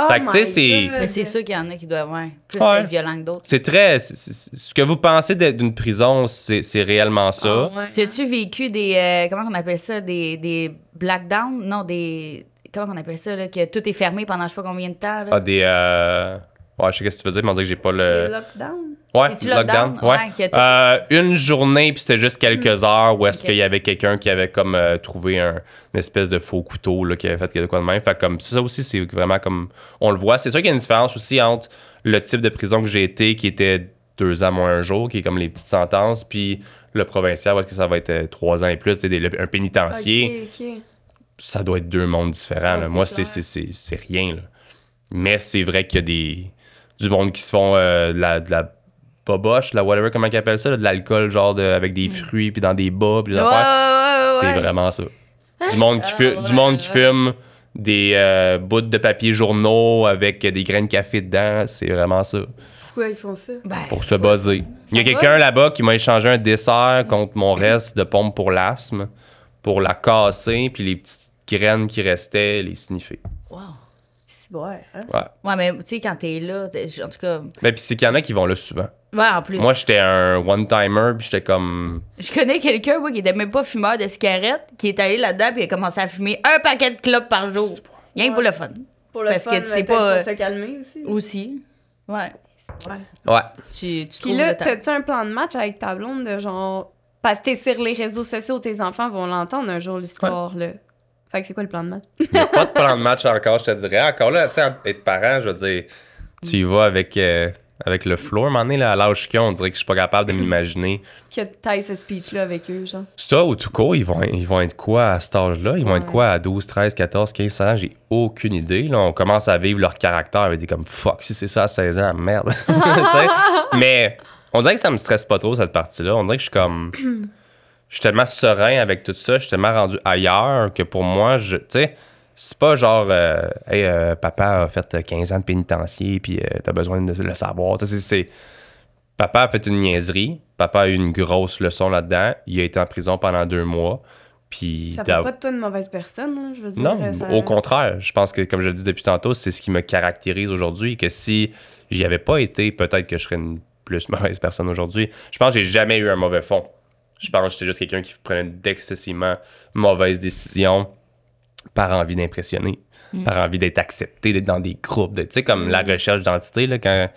C: Oh tu sais, c'est. Mais
A: c'est sûr qu'il y en a qui doivent ouais, plus violents que d'autres.
C: C'est très. ce que vous pensez d'une prison, c'est réellement ça.
A: jai ah, As-tu vécu des. Euh, comment on appelle ça Des, des blackdowns Non, des. Comment on appelle ça là, Que tout est fermé pendant je sais pas combien de temps. Ah,
C: des. Euh, Ouais, je sais ce que tu faisais, mais on dirait que j'ai pas le. le
B: lockdown.
C: Ouais, le lockdown? Ouais. Euh, une journée, puis c'était juste quelques hmm. heures où est-ce qu'il y avait quelqu'un qui avait comme euh, trouvé un, une espèce de faux couteau là, qui avait fait quelque chose de même. Fait comme ça aussi, c'est vraiment comme on le voit. C'est sûr qu'il y a une différence aussi entre le type de prison que j'ai été qui était deux ans moins un jour, qui est comme les petites sentences, puis le provincial, est-ce que ça va être euh, trois ans et plus, c'est un pénitencier. Ça doit être deux mondes différents. Moi, c'est rien. Mais c'est vrai qu'il y a des du monde qui se font euh, de, la, boboche, la whatever, comment ils appellent ça, de l'alcool, genre de, avec des fruits, puis dans des bas, c'est vraiment ça. Du hein? monde qui, fume, ah, du monde qui fume des euh, bouts de papier journaux avec des graines de café dedans, c'est vraiment ça.
B: Pourquoi ils font ça? Ben, pour
C: se buzzer. Il y a quelqu'un là-bas qui m'a échangé un dessert contre mon mm-hmm. reste de pompe pour l'asthme, pour la casser, puis les petites graines qui restaient, les sniffer. Wow.
A: Hein. Ouais. Ouais, mais tu sais, quand t'es là, en tout cas. Mais
C: ben, puis c'est qu'il y en a qui vont là souvent.
A: Ouais, en plus. Moi, j'étais
C: un one-timer, puis j'étais comme.
A: Je connais quelqu'un, moi, qui était même pas fumeur de cigarette, qui est allé là-dedans, puis il a commencé à fumer un paquet de clopes par jour. Rien pour le fun. Pour le Parce fun, que tu sais pas. Pour se calmer aussi. Aussi. Ouais. Ouais. ouais. Tu, tu Puis là, t'as-tu
B: un plan de match avec ta blonde de genre. Parce que t'es sur les réseaux sociaux, tes enfants vont l'entendre un jour, l'histoire, là. Fait que c'est quoi le plan de match? Il
C: a pas de plan de match encore, je te dirais. Encore là, tu sais, être parent, je veux dire, tu y vas avec, euh, avec le floor. À un moment donné, là, à l'âge qu'ils on dirait que je suis pas capable de m'imaginer.
B: Que taille ce speech-là avec eux, genre.
C: Ça, au tout court, ils vont, ils vont être quoi à cet âge-là? Ils vont être quoi à 12, 13, 14, 15 ans? J'ai aucune idée. Là, on commence à vivre leur caractère avec des comme fuck, si c'est ça à 16 ans, merde. Mais on dirait que ça me stresse pas trop, cette partie-là. On dirait que je suis comme je suis tellement serein avec tout ça, je suis tellement rendu ailleurs que pour moi, je, tu sais, c'est pas genre, euh, euh, papa a fait 15 ans de pénitencier, puis euh, t'as besoin de le savoir. c'est, Papa a fait une niaiserie, papa a eu une grosse leçon là-dedans, il a été en prison pendant deux mois. Puis ça fait pas de
B: toi une mauvaise personne, hein, je veux dire. Non, au contraire.
C: Je pense que, comme je le dis depuis tantôt, c'est ce qui me caractérise aujourd'hui. Que si j'y avais pas été, peut-être que je serais une plus mauvaise personne aujourd'hui. Je pense que j'ai jamais eu un mauvais fond. Je parle que j'étais juste quelqu'un qui prenait d'excessivement mauvaises décisions par envie d'impressionner, mm. par envie d'être accepté, d'être dans des groupes, de, tu sais, comme la mm. recherche d'identité, là, quand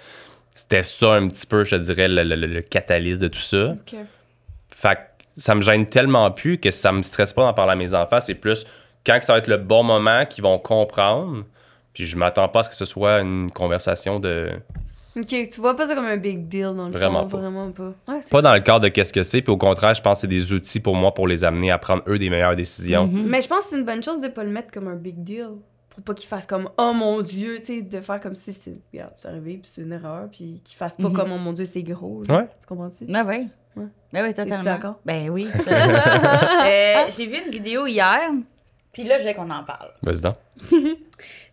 C: c'était ça un petit peu, je dirais, le, catalyse de tout ça. Fait ça me gêne tellement plus que ça me stresse pas d'en parler à mes enfants. C'est plus quand ça va être le bon moment qu'ils vont comprendre. Puis je m'attends pas à ce que ce soit une conversation de
B: Ok, tu vois pas ça comme un big deal dans le vraiment fond, pas. vraiment pas. pas dans
C: le cadre de qu'est-ce que c'est, puis au contraire, je pense que c'est des outils pour moi pour les amener à prendre eux des meilleures décisions. Mhm.
B: Mais je pense que c'est une bonne chose de pas le mettre comme un big deal pour pas qu'ils fassent comme oh mon dieu, tu sais, de faire comme si c'est c'est arrivé, puis c'est une erreur, puis qu'ils fassent pas mhm. comme oh mon dieu, c'est gros. Ouais. Tu comprends-tu? Ah ouais. ouais. Ben oui, totalement. d'accord? Ben oui. Euh,
A: j'ai vu une vidéo hier, puis là, je veux qu'on en parle.
C: Vas-y donc.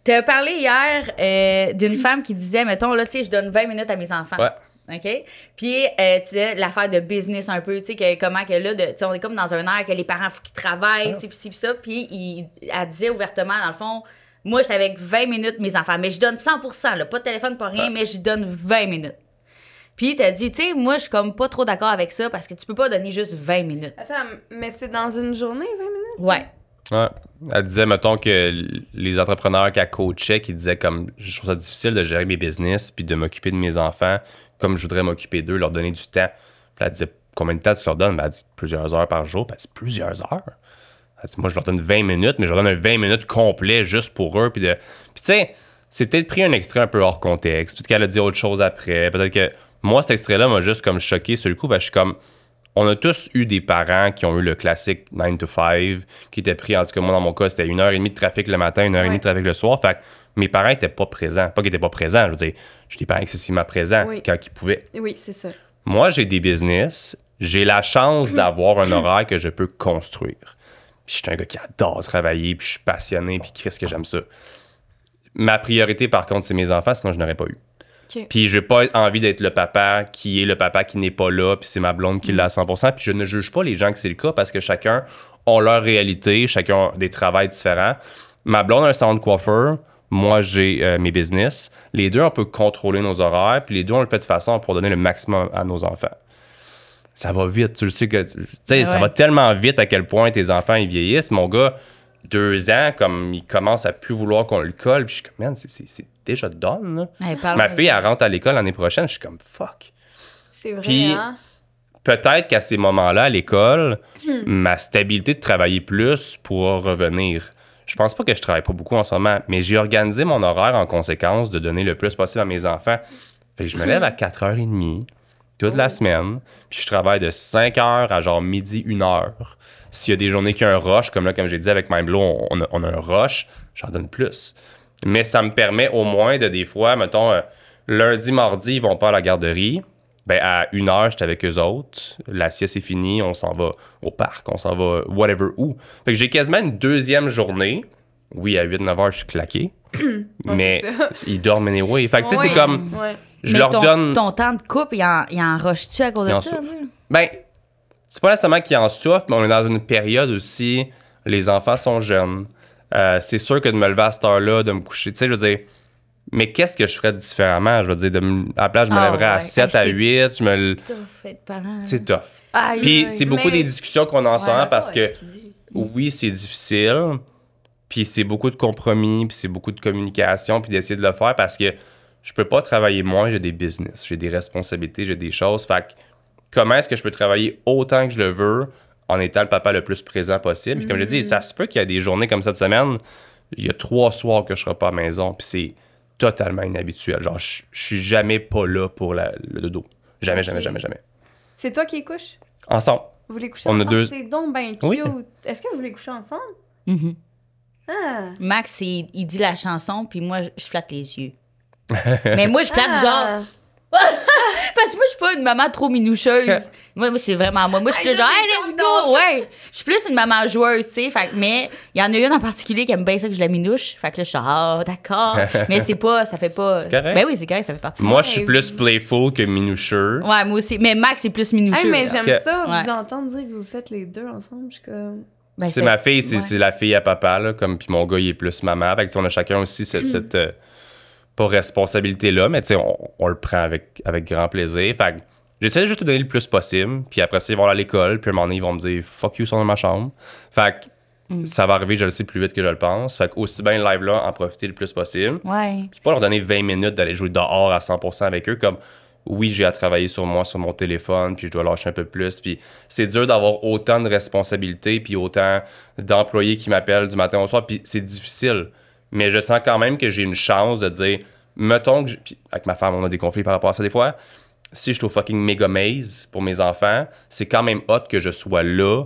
A: Tu as parlé hier euh, d'une femme qui disait, mettons, là, tu sais, je donne 20 minutes à mes enfants. Ouais. OK? Puis, euh, tu sais, l'affaire de business un peu, tu sais, comment que là, tu sais, on est comme dans un air que les parents, faut qu'ils travaillent, tu sais, puis ça. Puis, il, elle disait ouvertement, dans le fond, moi, j'étais avec 20 minutes mes enfants, mais je donne 100 là, pas de téléphone, pas rien, mais je donne 20 minutes. Puis t'as dit, tu sais, moi, je suis comme pas trop d'accord avec ça parce que tu peux pas donner juste 20 minutes.
B: Attends, mais c'est dans une journée, 20 minutes? Ouais.
C: Ouais. Elle disait, mettons, que les entrepreneurs qu'elle coachait, qui disaient comme je trouve ça difficile de gérer mes business puis de m'occuper de mes enfants comme je voudrais m'occuper d'eux, leur donner du temps. Puis elle disait combien de temps tu leur donnes? Ben, elle dit plusieurs heures par jour. Puis ben, elle plusieurs heures. Elle dit, moi, je leur donne 20 minutes, mais je leur donne un 20 minutes complet juste pour eux. Puis, de... puis tu sais, c'est peut-être pris un extrait un peu hors contexte. Peut-être qu'elle a dit autre chose après. Peut-être que moi, cet extrait-là m'a juste comme choqué sur le coup. Ben, je suis comme on a tous eu des parents qui ont eu le classique 9 to 5, qui étaient pris, en tout cas, moi, dans mon cas, c'était une heure et demie de trafic le matin, une heure et demie de trafic le soir. Fait mes parents n'étaient pas présents. Pas qu'ils n'étaient pas présents, je veux dire, dis pas excessivement présent quand ils pouvaient. Oui, c'est ça. Moi, j'ai des business, j'ai la chance d'avoir un horaire que je peux construire. Puis je suis un gars qui adore travailler, puis je suis passionné, puis qu'est-ce que j'aime ça. Ma priorité, par contre, c'est mes enfants, sinon je n'aurais pas eu. Puis Puis j'ai pas envie d'être le papa qui est le papa qui n'est pas là, puis c'est ma blonde qui l'a à 100%. Mm. Puis je ne juge pas les gens que c'est le cas parce que chacun a leur réalité, chacun a des travails différents. Ma blonde a un salon de coiffeur, moi j'ai euh, mes business. Les deux, on peut contrôler nos horaires, puis les deux, on le fait de façon pour donner le maximum à nos enfants. Ça va vite, tu le sais que. Ben ça va tellement vite à quel point tes enfants ils vieillissent. Mon gars, deux ans, comme il commence à plus vouloir qu'on le colle, puis je suis comme, man, c'est je donne. Ma fille, elle rentre à l'école l'année prochaine, je suis comme fuck.
B: C'est vrai. Puis, hein?
C: peut-être qu'à ces moments-là, à l'école, hmm. ma stabilité de travailler plus pourra revenir. Je pense pas que je travaille pas beaucoup en ce moment, mais j'ai organisé mon horaire en conséquence de donner le plus possible à mes enfants. Fait je me lève à 4h30 toute la semaine, puis je travaille de 5h à genre midi, 1h. S'il y a des journées qui ont un rush, comme là, comme j'ai dit avec Mindblow, on, on a un rush, j'en donne plus. Mais ça me permet au moins de des fois, mettons, euh, lundi, mardi, ils vont pas à la garderie. Ben, à une heure, j'étais avec eux autres. La sieste est finie, on s'en va au parc, on s'en va whatever où. Fait que j'ai quasiment une deuxième journée. Oui, à 8-9 heures, je suis claqué. mais ils dorment anyway. Fait que tu sais, c'est comme. Je leur ton, donne. Ton
A: temps de coupe il en, il en rush-tu à cause de ça?
C: Ben, c'est pas nécessairement qu'ils en souffrent, mais on est dans une période aussi. Les enfants sont jeunes euh, c'est sûr que de me lever à cette heure-là, de me coucher, tu sais, je veux dire, mais qu'est-ce que je ferais différemment? Je veux dire, à la place, je me ah, lèverais à 7, à 8, je me...
A: C'est tough. Puis c'est beaucoup des discussions qu'on a parce que,
C: oui, c'est difficile, puis c'est beaucoup de compromis, puis c'est beaucoup de communication, puis d'essayer de le faire parce que je peux pas travailler moins, j'ai des business, j'ai des responsabilités, j'ai des choses. Fait comment est-ce que je peux travailler autant que je le veux en étant le papa le plus présent possible. comme je dis, ça se peut qu'il y a des journées comme cette semaine, il y a trois soirs que je ne serai pas à maison, puis c'est totalement inhabituel. Genre, je, ne suis jamais pas là pour le dodo. Jamais, jamais, jamais, jamais.
B: C'est toi qui les couches?
C: Ensemble. Vous les couchez On ensemble? A deux...
B: donc ben cute. Est-ce que vous voulez couchez ensemble? Mm-hmm. Ah.
A: Max, il, dit la chanson, puis moi, je flatte les yeux.
B: Mais moi, je flatte ah. genre parce que moi, je suis
A: pas une maman trop minoucheuse. moi, moi c'est vraiment moi. Moi, je suis plus genre, hey, let's go! Ouais. Je suis plus une maman joueuse, tu sais. mais il y en a une en particulier qui aime bien ça que je la minouche. Fait que là, je suis ah, d'accord.
C: mais c'est
B: pas, ça fait pas. C'est
C: correct. Ben oui, c'est correct, ça fait partie. Moi, je suis plus playful que minoucheux.
A: Ouais, moi aussi. Mais Max est plus minoucheux. mais j'aime ça, vous
B: entendre dire que vous faites les deux ensemble. Je suis comme.
A: Ben, c'est ma fille, c'est
C: la fille à papa, là, comme, puis mon gars, il est plus maman. Fait que, on a chacun aussi mm. cette, euh, pas responsabilité-là, mais on, on, le prend avec, avec grand plaisir. Fait j'essaie juste de donner le plus possible. Puis après ça, ils vont aller à l'école. Puis à un moment donné, ils vont me dire fuck you, sont dans ma chambre. Fait que mm. ça va arriver, je le sais plus vite que je le pense. Fait que aussi bien le live-là, en profiter le plus possible. Ouais. Puis pas leur donner 20 minutes d'aller jouer dehors à 100% avec eux. Comme oui, j'ai à travailler sur moi, sur mon téléphone, puis je dois lâcher un peu plus. Puis c'est dur d'avoir autant de responsabilités, puis autant d'employés qui m'appellent du matin au soir. Puis c'est difficile mais je sens quand même que j'ai une chance de dire, mettons que. Puis avec ma femme, on a des conflits par rapport à ça des fois. Si je suis au fucking méga maze pour mes enfants, c'est quand même hot que je sois là.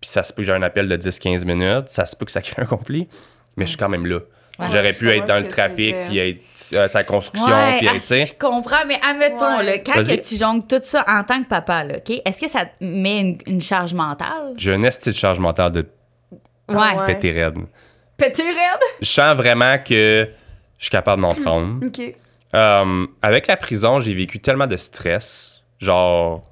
C: Puis ça se peut que j'ai un appel de 10-15 minutes. Ça se peut que ça crée un conflit. Mais je suis quand même là. J'aurais pu être dans le trafic, puis être à euh, sa construction, puis ah, Je
A: comprends, mais admettons, quand tu jongles tout ça en tant que papa, est-ce que ça met une, charge mentale?
C: J'ai un esti de charge mentale de
B: ouais. péter
C: je sens vraiment que je suis capable de m'en prendre. Euh, avec la prison, j'ai vécu tellement de stress. Genre,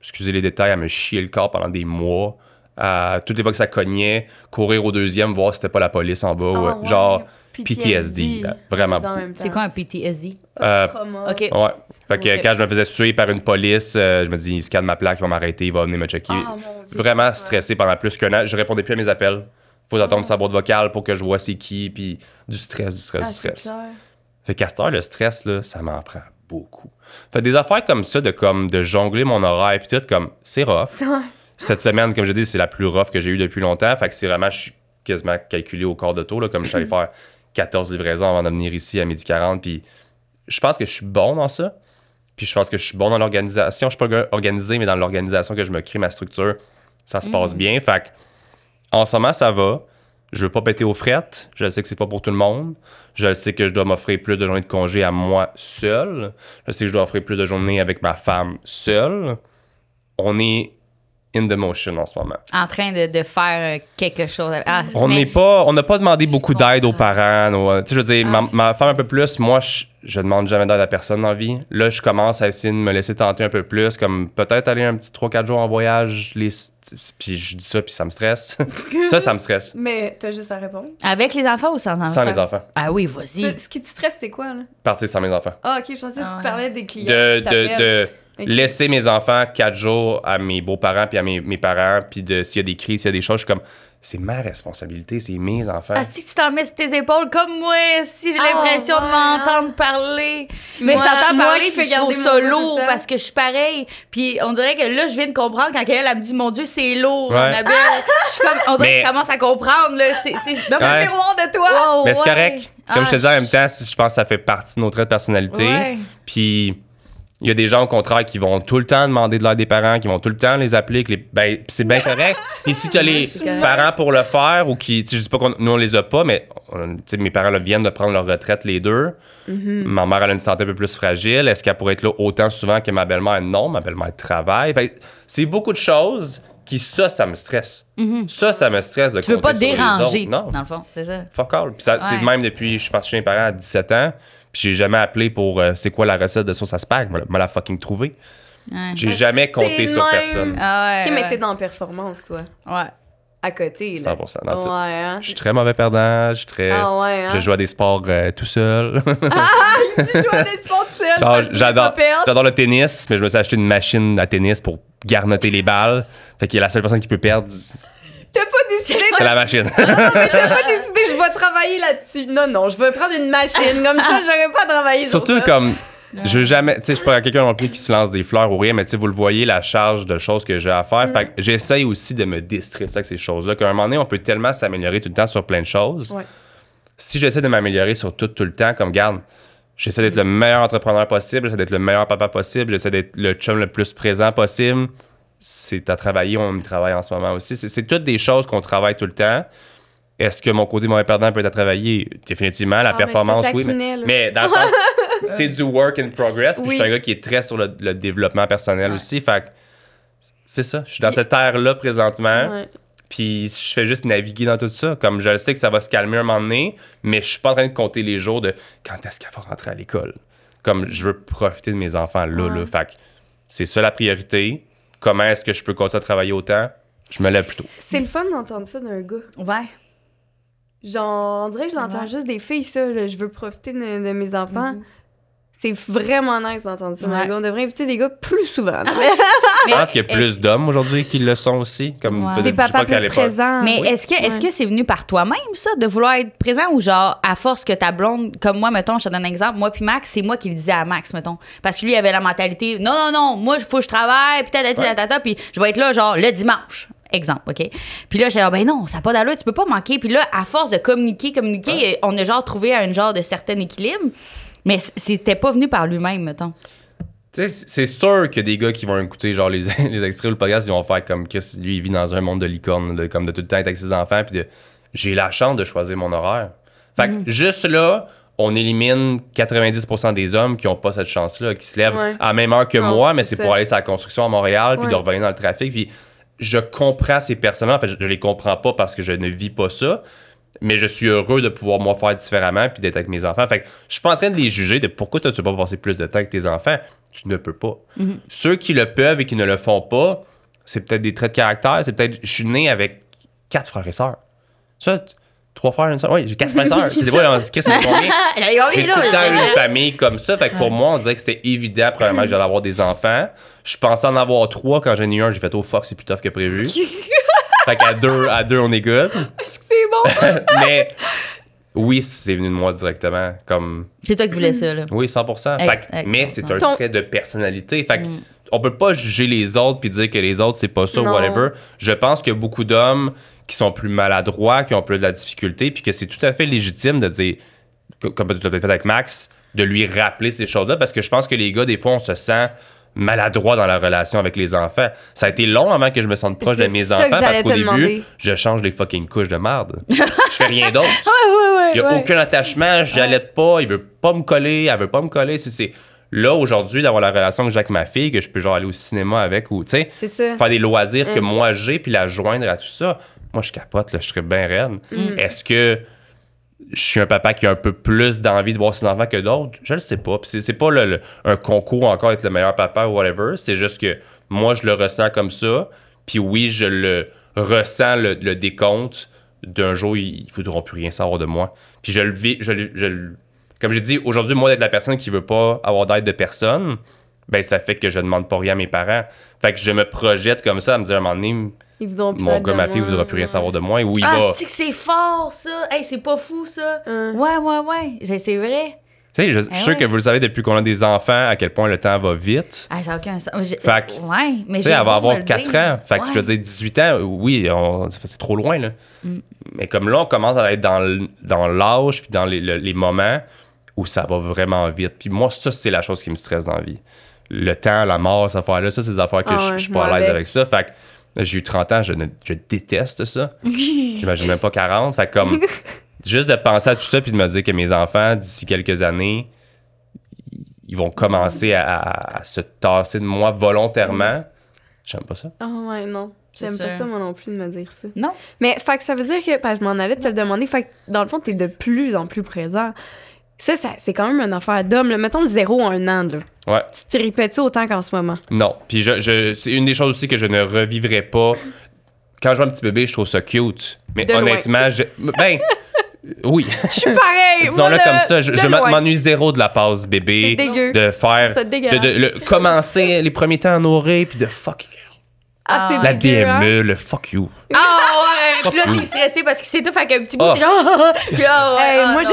C: excusez les détails, à me chier le corps pendant des mois. À euh, toutes les fois que ça cognait, courir au deuxième, voir si c'était pas la police en bas. Ah, Genre, PTSD. vraiment.
A: C'est quoi un PTSD? Euh, OK. Ouais. Fait que quand je me faisais
C: suer par une police, je me dis, il se ma plaque, il va m'arrêter, il va venir me checker. Ah, vraiment stressé pendant plus qu'un an. Je répondais plus à mes appels faut attendre sa boîte vocale pour que je vois c'est qui, puis du stress, du stress, ah, du stress. Clair. Fait qu'à le stress, là, ça m'en prend beaucoup. Fait des affaires comme ça, de comme de jongler mon horaire, puis tout, comme, c'est rough. Cette semaine, comme je dis, c'est la plus rough que j'ai eue depuis longtemps. Fait que c'est vraiment, je suis quasiment calculé au corps de taux, là, comme je suis faire 14 livraisons avant de venir ici à midi 40, puis je pense que je suis bon dans ça. Puis je pense que je suis bon dans l'organisation. Je suis pas organisé, mais dans l'organisation que je me crée ma structure, ça se passe mm. bien. Fait que en ce moment, ça va. Je veux pas péter aux frettes. Je sais que c'est pas pour tout le monde. Je sais que je dois m'offrir plus de journées de congé à moi seul. Je sais que je dois offrir plus de journées avec ma femme seule. On est in the motion en ce moment.
A: En train de, faire euh, quelque chose. Ah, on n'est
C: pas, on n'a pas demandé beaucoup d'aide aux parents. Euh, tu sais, je veux dire, ma, ah, ma, femme un peu plus, moi, je, je demande jamais d'aide à personne en vie. Là, je commence à essayer de me laisser tenter un peu plus, comme peut-être aller un petit 3-4 jours en voyage. Les... Puis je dis ça, puis ça me stresse. ça, ça me stresse.
B: Mais t'as juste à répondre. Avec les enfants ou sans enfants? Sans les enfants. Ah
A: oui, vas-y.
B: Ce, qui te stresse, c'est quoi, là?
C: Partir sans mes enfants.
B: Ah, OK, je pensais que tu ah. parlais des clients. De, de, laisser
C: mes enfants 4 jours à mes beaux-parents puis à mes, mes parents, puis s'il y a des crises, s'il y a des choses, je suis comme c'est ma responsabilité, c'est mes enfants. Ah, si
A: tu t'en mets sur tes épaules comme moi, si j'ai oh, l'impression de m'entendre parler. Mais moi, t'entends parler, puis je trouve ça lourd parce que je suis pareil. Puis on dirait que là, je viens de comprendre quand elle, elle me dit Mon Dieu, c'est lourd, belle », on dirait que je commence à comprendre, là. C'est, dans le miroir de toi. mais c'est correct. Comme je te dis en ah,
C: même temps, je pense que ça fait partie de notre personnalité. Puis il y a des gens, au contraire, qui vont tout le temps demander de l'aide des parents, qui vont tout le temps les appeler. Que les... Ben, c'est bien correct. Et si tu as les parents pour le faire ou qui. Je dis pas qu'on nous, on les a pas, mais mes parents viennent de prendre leur retraite, les deux. Mm-hmm. Ma mère, elle a une santé un peu plus fragile. Est-ce qu'elle pourrait être là autant souvent que ma belle-mère? Non, ma belle-mère travaille. C'est beaucoup de choses qui, ça, ça me stresse. Mm-hmm. Ça, ça me stresse de Tu veux pas déranger, non. dans
A: le fond, c'est ça.
C: Fuck all. c'est même depuis, je suis parti chez mes parents à 17 ans puis j'ai jamais appelé pour euh, c'est quoi la recette de sauce à spag, me la fucking trouvé J'ai jamais compté sur personne.
B: Ah ouais, dans performance, toi. Ouais. À côté. Là. 100% dans hein. Je suis
C: très mauvais perdant. Je suis très. Ah hein. euh, ah, je joue à des sports tout seul. des
B: sports seul. J'adore. J'adore
C: le tennis, mais je me suis acheté une machine à tennis pour garnoter les balles. Fait qu'il y a la seule personne qui peut perdre
B: t'as pas décidé. C'est la machine.
C: non, pas
B: décidé, je vais travailler là-dessus. Non, non, je vais prendre une machine. Comme ça, j'aurais pas travaillé Surtout comme.
C: Je veux jamais, tu sais, je pourrais pas quelqu'un qui se lance des fleurs ou rien, mais tu sais, vous le voyez, la charge de choses que j'ai à faire. Mm. Fait que j'essaye aussi de me distresser avec ces choses-là. Qu'à un moment donné, on peut tellement s'améliorer tout le temps sur plein de choses. Si j'essaie de m'améliorer sur tout, tout le temps, comme, garde, j'essaie d'être le meilleur entrepreneur possible, j'essaie d'être le meilleur papa possible, j'essaie d'être le chum le plus présent possible c'est à travailler, on y travaille en ce moment aussi. C'est toutes des choses qu'on travaille tout le temps. Est-ce que mon côté mauvais perdant peut être à travailler? Définitivement, la ah, performance, oui. Mais, mais, dans le sens, c'est du work in progress. Puis je suis un gars qui est très sur le, développement personnel aussi. Fait c'est ça. Je suis dans cette terre là présentement. Puis je fais juste naviguer dans tout ça. Comme je le sais que ça va se calmer un moment donné, mais je suis pas en train de compter les jours de quand est-ce qu'elle va rentrer à l'école. Comme je veux profiter de mes enfants là, là. Fait c'est ça la priorité comment est-ce que je peux continuer à travailler autant, je me lève plus tôt.
B: C'est le fun d'entendre ça d'un gars. Ouais. Genre, on dirait que j'entends juste des filles, ça. Je veux profiter de, mes enfants. Mm-hmm. C'est vraiment nice d'entendre ça. On devrait inviter des gars plus souvent. Ah. je pense qu'il y a
C: plus d'hommes aujourd'hui qui le sont aussi, comme ouais. des papas plus présents.
A: Mais est-ce que est-ce que c'est venu par toi-même ça, de vouloir être présent ou genre à force que ta blonde, comme moi mettons, je te donne un exemple, moi puis Max, c'est moi qui le disais à Max mettons, parce que lui il avait la mentalité, non non non, moi il faut que je travaille, puis tata puis je vais être là genre le dimanche. Exemple, OK? Puis là, j'ai dit, ben non, ça n'a pas d'allure, tu peux pas manquer. Puis là, à force de communiquer, communiquer, on a genre trouvé un genre de certain équilibre. Mais c'était pas venu par lui-même, mettons.
C: c'est sûr que des gars qui vont écouter genre les, les extraits ou le podcast, ils vont faire comme que lui, il vit dans un monde de licorne, comme de tout le temps avec ses enfants, puis de j'ai la chance de choisir mon horaire. Fait que mm-hmm. juste là, on élimine 90% des hommes qui ont pas cette chance-là, qui se lèvent à même heure que ah, moi, mais c'est pour aller sur la construction à Montréal, puis de revenir dans le trafic. Puis je comprends ces personnes-là. En fait, je, je les comprends pas parce que je ne vis pas ça, mais je suis heureux de pouvoir moi faire différemment puis d'être avec mes enfants. Fait que je suis pas en train de les juger de pourquoi tu ne pas passer plus de temps avec tes enfants. Tu ne peux pas. Mm-hmm. Ceux qui le peuvent et qui ne le font pas, c'est peut-être des traits de caractère, c'est peut-être je suis né avec quatre frères et sœurs. Ça, trois frères et une sœur. Oui, j'ai quatre frères et sœurs. tu sais, on se dit qu'est-ce que j'ai tout le une famille comme ça. Fait que pour moi, on disait que c'était évident, premièrement, que j'allais avoir des enfants. Je pensais en avoir trois quand j'en ai eu un, j'ai fait au oh, fox fuck, c'est plus tough que prévu. fait qu'à deux, à deux, on est good. Est-ce que
B: c'est bon? Mais
C: oui, c'est venu de moi directement. Comme...
A: C'est toi qui voulais ça, là.
C: Oui, 100 Mais c'est un trait de personnalité. Fait que, mm. On peut pas juger les autres puis dire que les autres, c'est pas ça whatever. Je pense qu'il y a beaucoup d'hommes qui sont plus maladroits, qui ont plus de la difficulté, puis que c'est tout à fait légitime de dire, comme tu l'as peut fait avec Max, de lui rappeler ces choses-là parce que je pense que les gars, des fois, on se sent maladroit dans la relation avec les enfants. Ça a été long avant que je me sente proche de mes enfants parce qu'au début, je change les fucking couches de merde, je fais rien d'autre. Il n'y a aucun attachement, j'allais pas, il veut pas me coller, elle veut pas me coller. C'est là aujourd'hui d'avoir la relation que j'ai avec ma fille que je peux genre aller au cinéma avec ou tu sais faire des loisirs que mm. moi j'ai puis la joindre à tout ça moi je capote là je serais bien reine mm. est-ce que je suis un papa qui a un peu plus d'envie de voir ses enfants que d'autres, je le sais pas. Puis c'est pas un concours encore être le meilleur papa ou whatever. C'est juste que moi, je le ressens comme ça. Puis oui, je le ressens le, décompte d'un jour, ils ne voudront plus rien savoir de moi. Puis je le vis, je, comme j'ai dit, aujourd'hui, moi, d'être la personne qui veut pas avoir d'aide de personne, ben ça fait que je ne demande pas rien à mes parents. Fait que je me projette comme ça à me dire à un moment donné,
B: mon gars, ma fille voudra
C: plus rien euh, savoir de moi. Oui, ah, va... c'est que
A: c'est fort, ça. Hey, c'est pas fou, ça. Hein. Ouais, ouais, ouais. C'est vrai.
C: Tu sais, je, ben suis sûr que vous le savez depuis qu'on a des enfants, à quel point le temps va vite.
A: Ah, ça n'a aucun sens. ouais, mais tu sais, elle va avoir 4 ans. Fait que je veux dire,
C: 18 ans, oui, c'est trop loin, là. Mm. Mais comme là, on commence à être dans l'âge, puis dans les, les, moments où ça va vraiment vite. Puis moi, ça, c'est la chose qui me stresse dans la vie. Le temps, la mort, cette affaire-là, ça, c'est des affaires que ah je, suis pas à l'aise avec. ça. Ben, j'ai eu 30 ans, je, déteste ça. J'imagine même pas 40. Fait comme, juste de penser à tout ça puis de me dire que mes enfants, d'ici quelques années, ils vont commencer à, se tasser de moi volontairement. J'aime pas ça.
B: oh, ouais, non. J'aime pas ça, moi non plus, de me dire ça. Non. Mais fait que ça veut dire que, ben, je m'en allais te le demander, fait que dans le fond, t'es de plus en plus présent. Ça, c'est quand même une affaire d'homme. Mettons le zéro à un an. Là. Ouais. Tu te répètes ça autant qu'en ce moment?
C: Non. Puis je, je, c'est une des choses aussi que je ne revivrai pas. Quand je vois un petit bébé, je trouve ça cute. Mais honnêtement, je. Ben. Oui. Je suis
B: pareil. Disons-le comme ça. Je, m'ennuie
C: zéro de la passe bébé. Dégueu. De faire. de, commencer les premiers temps à nourrir, puis de fuck.
B: Ah, la DME,
C: e, le fuck you.
B: Ah! puis là,
C: t'es hum.
A: stressé parce qu'il s'étouffe avec un petit bout.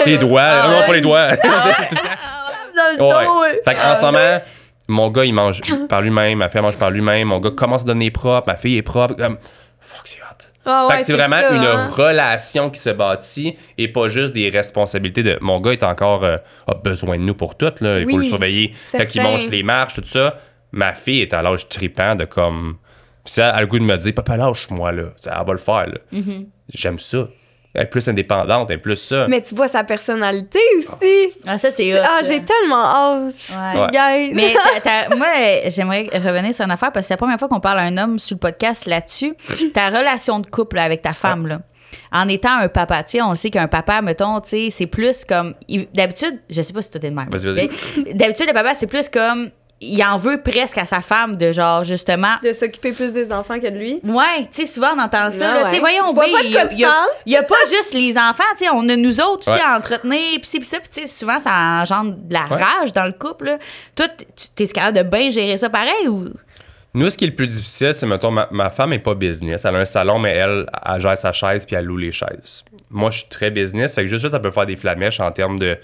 A: Les doigts, non, pas les doigts. Fait
C: ah,
A: ah, Fait qu'en ce ah, moment,
C: mon gars, il mange par lui-même, ma fille mange par lui-même, mon gars commence à donner propre, ma fille est propre. fuck,
B: c'est hot. fait que c'est vraiment une hein.
C: relation qui se bâtit et pas juste des responsabilités de mon gars est encore euh, a besoin de nous pour tout là, il faut le surveiller. Fait qu'il mange les marches tout ça. Ma fille est à l'âge tripant de comme puis ça, a le goût de me dire, papa, lâche-moi, là. Ça, elle va le faire, là. Mhm. J'aime ça. Elle est plus indépendante, elle est plus ça. Mais
B: tu vois sa personnalité aussi. Ah,
A: ça, c'est Ah, j'ai tellement hâte. Ouais. Mais moi, j'aimerais revenir sur une affaire parce que c'est la première fois qu'on parle à un homme sur le podcast là-dessus. ta relation de couple avec ta femme, là en étant un papa. on le sait qu'un papa, mettons, tu sais, c'est plus comme. D'habitude, je sais pas si tu vas de même. y D'habitude, le papa, c'est plus comme il en veut presque à sa femme de genre justement de s'occuper plus des enfants que de lui. Ouais, tu sais souvent on entend ça ah tu sais voyons, oui, il y, a pas juste les enfants, tu sais on a nous autres aussi à entretenir puis ça puis tu sais souvent ça engendre de la rage dans le couple. Toi tu capable de bien gérer ça pareil ou
C: nous, ce qui est le plus difficile, c'est, mettons, ma, femme est pas business. Elle a un salon, mais elle, elle gère sa chaise puis elle loue les chaises. Moi, je suis très business. Fait que juste ça, ça peut faire des flamèches en termes de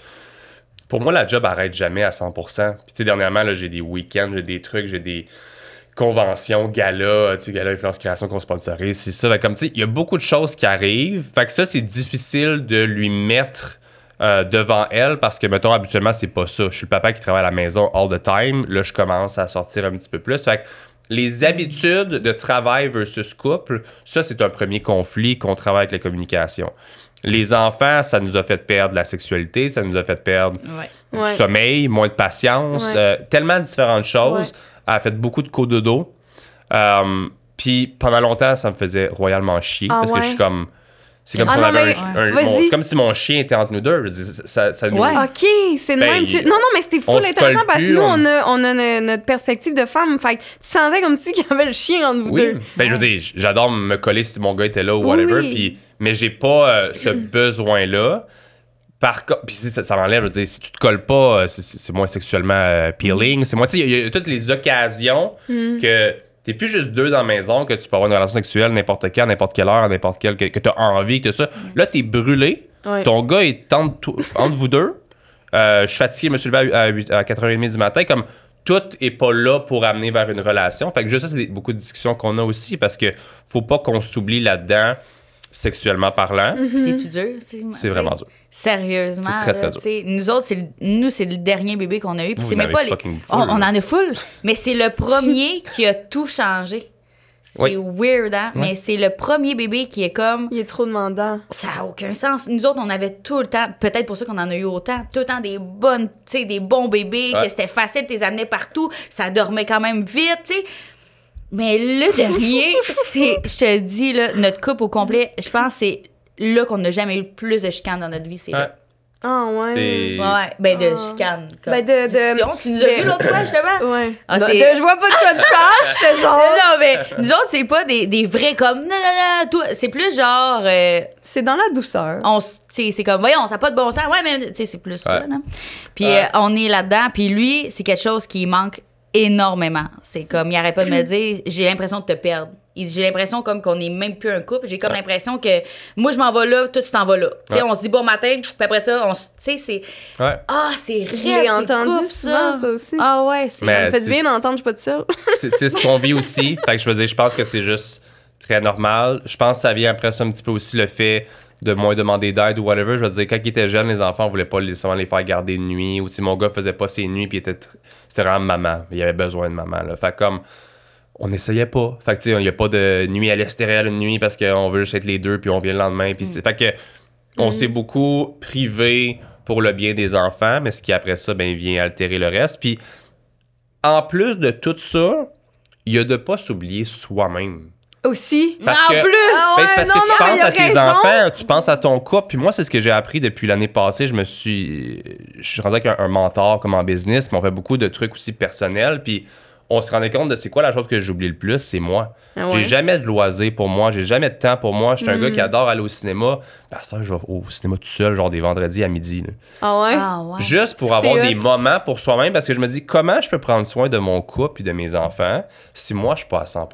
C: pour moi, la job arrête jamais à 100 Puis, tu sais, dernièrement, j'ai des week-ends, j'ai des trucs, j'ai des conventions, galas, euh, tu sais, galas influence création qu'on sponsorise, c'est ça. Fait comme, tu sais, il y a beaucoup de choses qui arrivent. Fait que ça, c'est difficile de lui mettre euh, devant elle parce que, mettons, habituellement, c'est pas ça. Je suis le papa qui travaille à la maison all the time. Là, je commence à sortir un petit peu plus. Fait que les habitudes de travail versus couple, ça, c'est un premier conflit qu'on travaille avec la communication les enfants, ça nous a fait perdre la sexualité, ça nous a fait perdre du sommeil, moins de patience, euh, Tellement de différentes choses. Elle a fait beaucoup de coups de dos. Euh, puis pendant longtemps, ça me faisait royalement chier ah parce que je suis comme.
B: C'est comme,
C: si mon, chien était entre nous deux. Ça, ça nous... Ouais.
B: OK, c'est ben, Non, non, mais c'était fou l'intéressant. parce que nous, on... a, notre perspective de femme. Fait tu sentais comme si il y avait le chien entre vous deux.
C: Ben, je veux j'adore me coller si mon gars était là ou whatever. Puis mais j'ai pas euh, ce besoin-là. Par contre, puis ça, m'enlève veux dire, si tu te colles pas, euh, c'est moins sexuellement euh, mm-hmm. peeling. C'est moi, tu il y, a toutes les occasions que mm. que t'es plus juste deux dans la maison, que tu peux avoir une relation sexuelle n'importe quand, n'importe quelle heure, n'importe quelle, que, tu t'as envie, que ça. Mm. Là, t'es brûlé. Ton gars est entre, vous deux. je suis fatigué, je me suis levé à, 8, h 30 du matin. Comme tout est pas là pour amener vers une relation. Fait que juste ça, c'est beaucoup de discussions qu'on a aussi parce que faut pas qu'on s'oublie là-dedans sexuellement parlant. Mhm. C'est-tu
A: dur? C'est vraiment dur. Sérieusement. C'est très, très dur. Nous autres, nous, c'est le dernier bébé qu'on a eu. Puis c'est même pas on, en a full, mais c'est le premier qui a tout changé. C'est weird, hein? Mais c'est le premier bébé qui est comme. Il est trop demandant. Ça n'a aucun sens. Nous autres, on avait tout le temps, peut-être pour ça qu'on en a eu autant, tout le temps des bonnes, tu sais, des bons bébés, que c'était facile, de les amener partout, ça dormait quand même vite, tu sais. Mais le dernier, c'est, je te dis, là, notre couple au complet, je pense que c'est là qu'on n'a jamais eu plus de chicanes dans notre vie. C'est là.
B: Ah ouais. Ouais,
A: ben de oh.
B: Ben de. tu nous as vu l'autre fois, justement. Ouais. Ah, ben, je vois pas de quoi tu
A: parles, te jure. Non, mais nous autres, c'est pas des, des vrais comme. c'est plus genre. Euh, c'est dans la douceur. On c'est comme, voyons, ça n'a pas de bon sens. Ouais, mais c'est plus ça. Puis euh, on est là-dedans. Puis lui, c'est quelque chose qui manque énormément. C'est comme, il arrête pas de me dire, j'ai l'impression de te perdre. J'ai l'impression comme qu'on n'est même plus un couple. J'ai comme l'impression que moi, je m'en vais là, toi, tu t'en vas là. On se dit bon matin, puis après ça, on Tu sais, c'est. Ah, c'est rien. J'ai entendu ça.
B: Ah ouais, c'est. Ça fait du bien d'entendre, je pas de ça.
C: c'est ce qu'on vit aussi. fait que je veux dire, je pense que c'est juste très normal. Je pense que ça vient après ça un petit peu aussi le fait de moins demander d'aide ou whatever. Je veux dire, quand ils étaient jeunes, les enfants, on voulait pas nécessairement les faire garder de nuit. Ou si mon gars faisait pas ses nuits, puis était. C'était vraiment maman. Il avait besoin de maman. Là. Fait comme. On n'essayait pas. Fait que, tu sais, il n'y a pas de nuit à l'extérieur, une nuit parce qu'on veut juste être les deux, puis on vient le lendemain. Puis mm. Fait que, on mm. s'est beaucoup privé pour le bien des enfants, mais ce qui, après ça, ben, vient altérer le reste. Puis, en plus de tout ça, il y a de pas s'oublier soi-même.
B: Aussi. en plus! Ah ben, c'est parce que tu penses à tes enfants,
C: tu penses à ton couple. Puis moi, c'est ce que j'ai appris depuis l'année passée. Je me suis. Je suis rendu avec un, mentor comme en business, mais on fait beaucoup de trucs aussi personnels. Puis on se rendait compte de c'est quoi la chose que j'oublie le plus, c'est moi. Ah j'ai jamais de loisir pour moi, j'ai jamais de temps pour moi. Je suis un gars qui hmm. adore aller au cinéma. Ben ça, je vais au cinéma tout seul, genre des vendredis à midi.
B: Ah, ah, ouais?
C: Juste pour avoir des moments pour soi-même parce que je me dis comment je peux prendre soin de mon couple et de mes enfants si moi je suis pas à 100